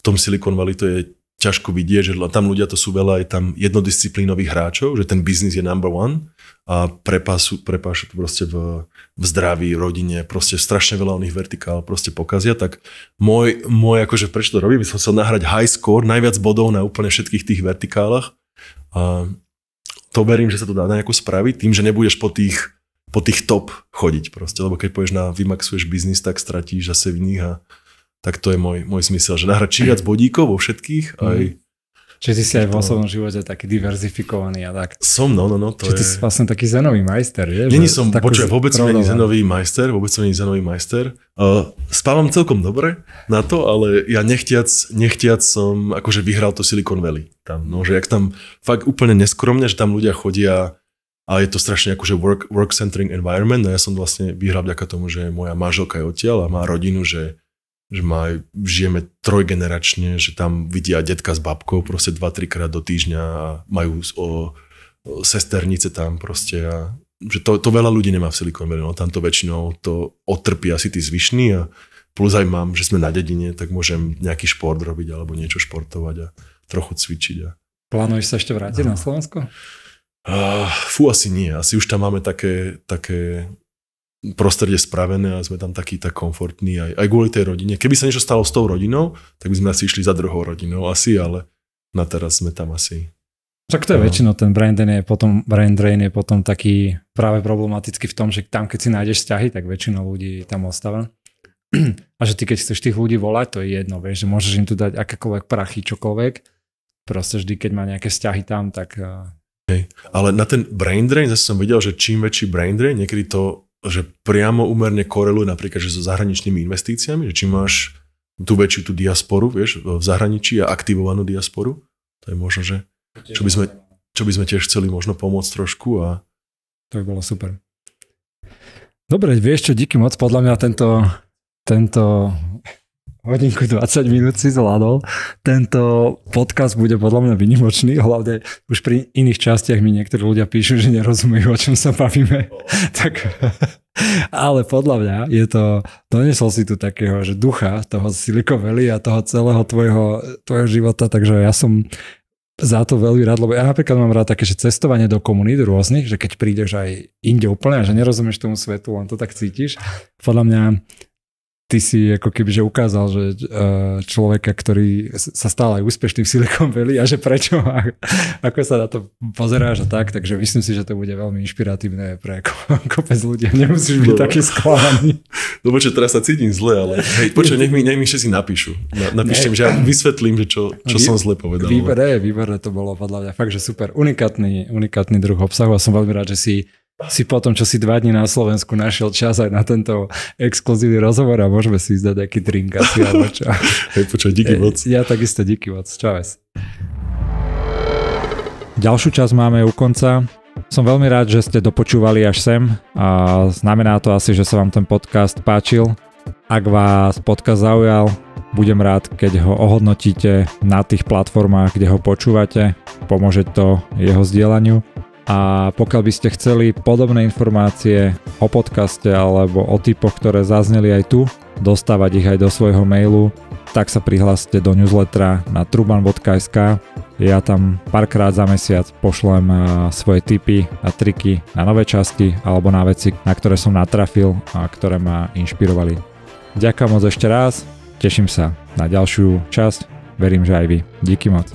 v tom Silicon Valley to je ťažko vidieť, že tam ľudia to sú veľa aj tam jednodisciplínových hráčov, že ten biznis je number one a prepášu, prepášu proste v, v zdraví, rodine, proste strašne veľa oných vertikál proste pokazia, tak môj, môj akože prečo to robím, by som chcel nahrať high score, najviac bodov na úplne všetkých tých vertikálach a to verím, že sa to dá nejako spraviť tým, že nebudeš po tých po tých top chodiť proste, lebo keď pôjdeš na vymaxuješ biznis, tak stratíš zase v nich a tak to je môj, môj smysel, že nahrať čím viac bodíkov vo všetkých, mhm. aj mm. Čiže ty si aj v osobnom živote taký diverzifikovaný a tak. Som, no, no, no. To Čiže je... ty si vlastne taký zenový majster, že? Není som, počujem, vôbec som není zenový majster, vôbec som není zenový majster. Uh, spávam celkom dobre na to, ale ja nechtiac, nechtiac som akože vyhral to Silicon Valley. Tam, no, že jak tam fakt úplne neskromne, že tam ľudia chodia a je to strašne akože work, work centering environment no ja som vlastne vyhral vďaka tomu, že moja manželka je odtiaľ a má rodinu, že že ma žijeme trojgeneračne, že tam vidia detka s babkou proste 2-3 krát do týždňa a majú o, o sesternice tam proste a že to, to veľa ľudí nemá v Silicon Valley, no tam to väčšinou to otrpí asi tí zvyšní a plus aj mám, že sme na dedine, tak môžem nejaký šport robiť alebo niečo športovať a trochu cvičiť. A... Plánuješ sa ešte vrátiť no. na Slovensko? Uh, fú, asi nie. Asi už tam máme také, také prostredie spravené a sme tam takí tak komfortní aj, aj kvôli tej rodine. Keby sa niečo stalo s tou rodinou, tak by sme asi išli za druhou rodinou asi, ale na teraz sme tam asi. Však to je no. väčšinou ten brain drain je potom, brain drain je potom taký práve problematický v tom, že tam keď si nájdeš vzťahy, tak väčšina ľudí tam ostáva. A že ty keď chceš tých ľudí volať, to je jedno, vieš, že môžeš im tu dať akékoľvek prachy, čokoľvek. Proste vždy, keď má nejaké vzťahy tam, tak... Eh, Hej. Ale na ten brain drain, zase som videl, že čím väčší brain drain, niekedy to že priamo umerne koreluje napríklad že so zahraničnými investíciami, že či máš tú väčšiu tú diasporu, vieš, v zahraničí a aktivovanú diasporu, to je možno, že čo by sme, čo by sme tiež chceli možno pomôcť trošku a... To by bolo super. Dobre, vieš čo, díky moc, podľa mňa tento, tento hodinku 20 minút si zvládol. Tento podcast bude podľa mňa vynimočný, hlavne už pri iných častiach mi niektorí ľudia píšu, že nerozumejú, o čom sa bavíme. *laughs* tak, ale podľa mňa je to, donesol si tu takého, že ducha toho Silicon Valley a toho celého tvojho, tvojho života, takže ja som za to veľmi rád, lebo ja napríklad mám rád také, že cestovanie do komunít rôznych, že keď prídeš aj inde úplne a že nerozumieš tomu svetu, len to tak cítiš, podľa mňa ty si ako keby, že ukázal, že e, človeka, ktorý sa stal aj úspešný v Silicon Valley a že prečo a *laughs* ako sa na to pozeráš a tak, takže myslím si, že to bude veľmi inšpiratívne pre ako *laughs* kopec ľudí. Nemusíš byť taký sklávaný. No že teraz sa cítim zle, ale hej, počuj, nech mi, nech mi všetci napíšu. Na, napíšte že ja vysvetlím, že čo, čo Vy, som zle povedal. Výborné, výborné to bolo, podľa mňa fakt, že super. Unikátny, unikátny druh obsahu a som veľmi rád, že si si potom, čo si dva dní na Slovensku našiel čas aj na tento exkluzívny rozhovor a môžeme si zdať dať nejaký drink asi alebo čo. *laughs* Hej, počkaj, díky moc. Ja takisto díky moc. Čaves. Ďalšiu časť máme u konca. Som veľmi rád, že ste dopočúvali až sem a znamená to asi, že sa vám ten podcast páčil. Ak vás podcast zaujal, budem rád, keď ho ohodnotíte na tých platformách, kde ho počúvate. Pomôže to jeho zdieľaniu a pokiaľ by ste chceli podobné informácie o podcaste alebo o typoch, ktoré zazneli aj tu, dostávať ich aj do svojho mailu, tak sa prihláste do newslettera na truban.sk. Ja tam párkrát za mesiac pošlem svoje tipy a triky na nové časti alebo na veci, na ktoré som natrafil a ktoré ma inšpirovali. Ďakujem moc ešte raz, teším sa na ďalšiu časť, verím, že aj vy. Díky moc.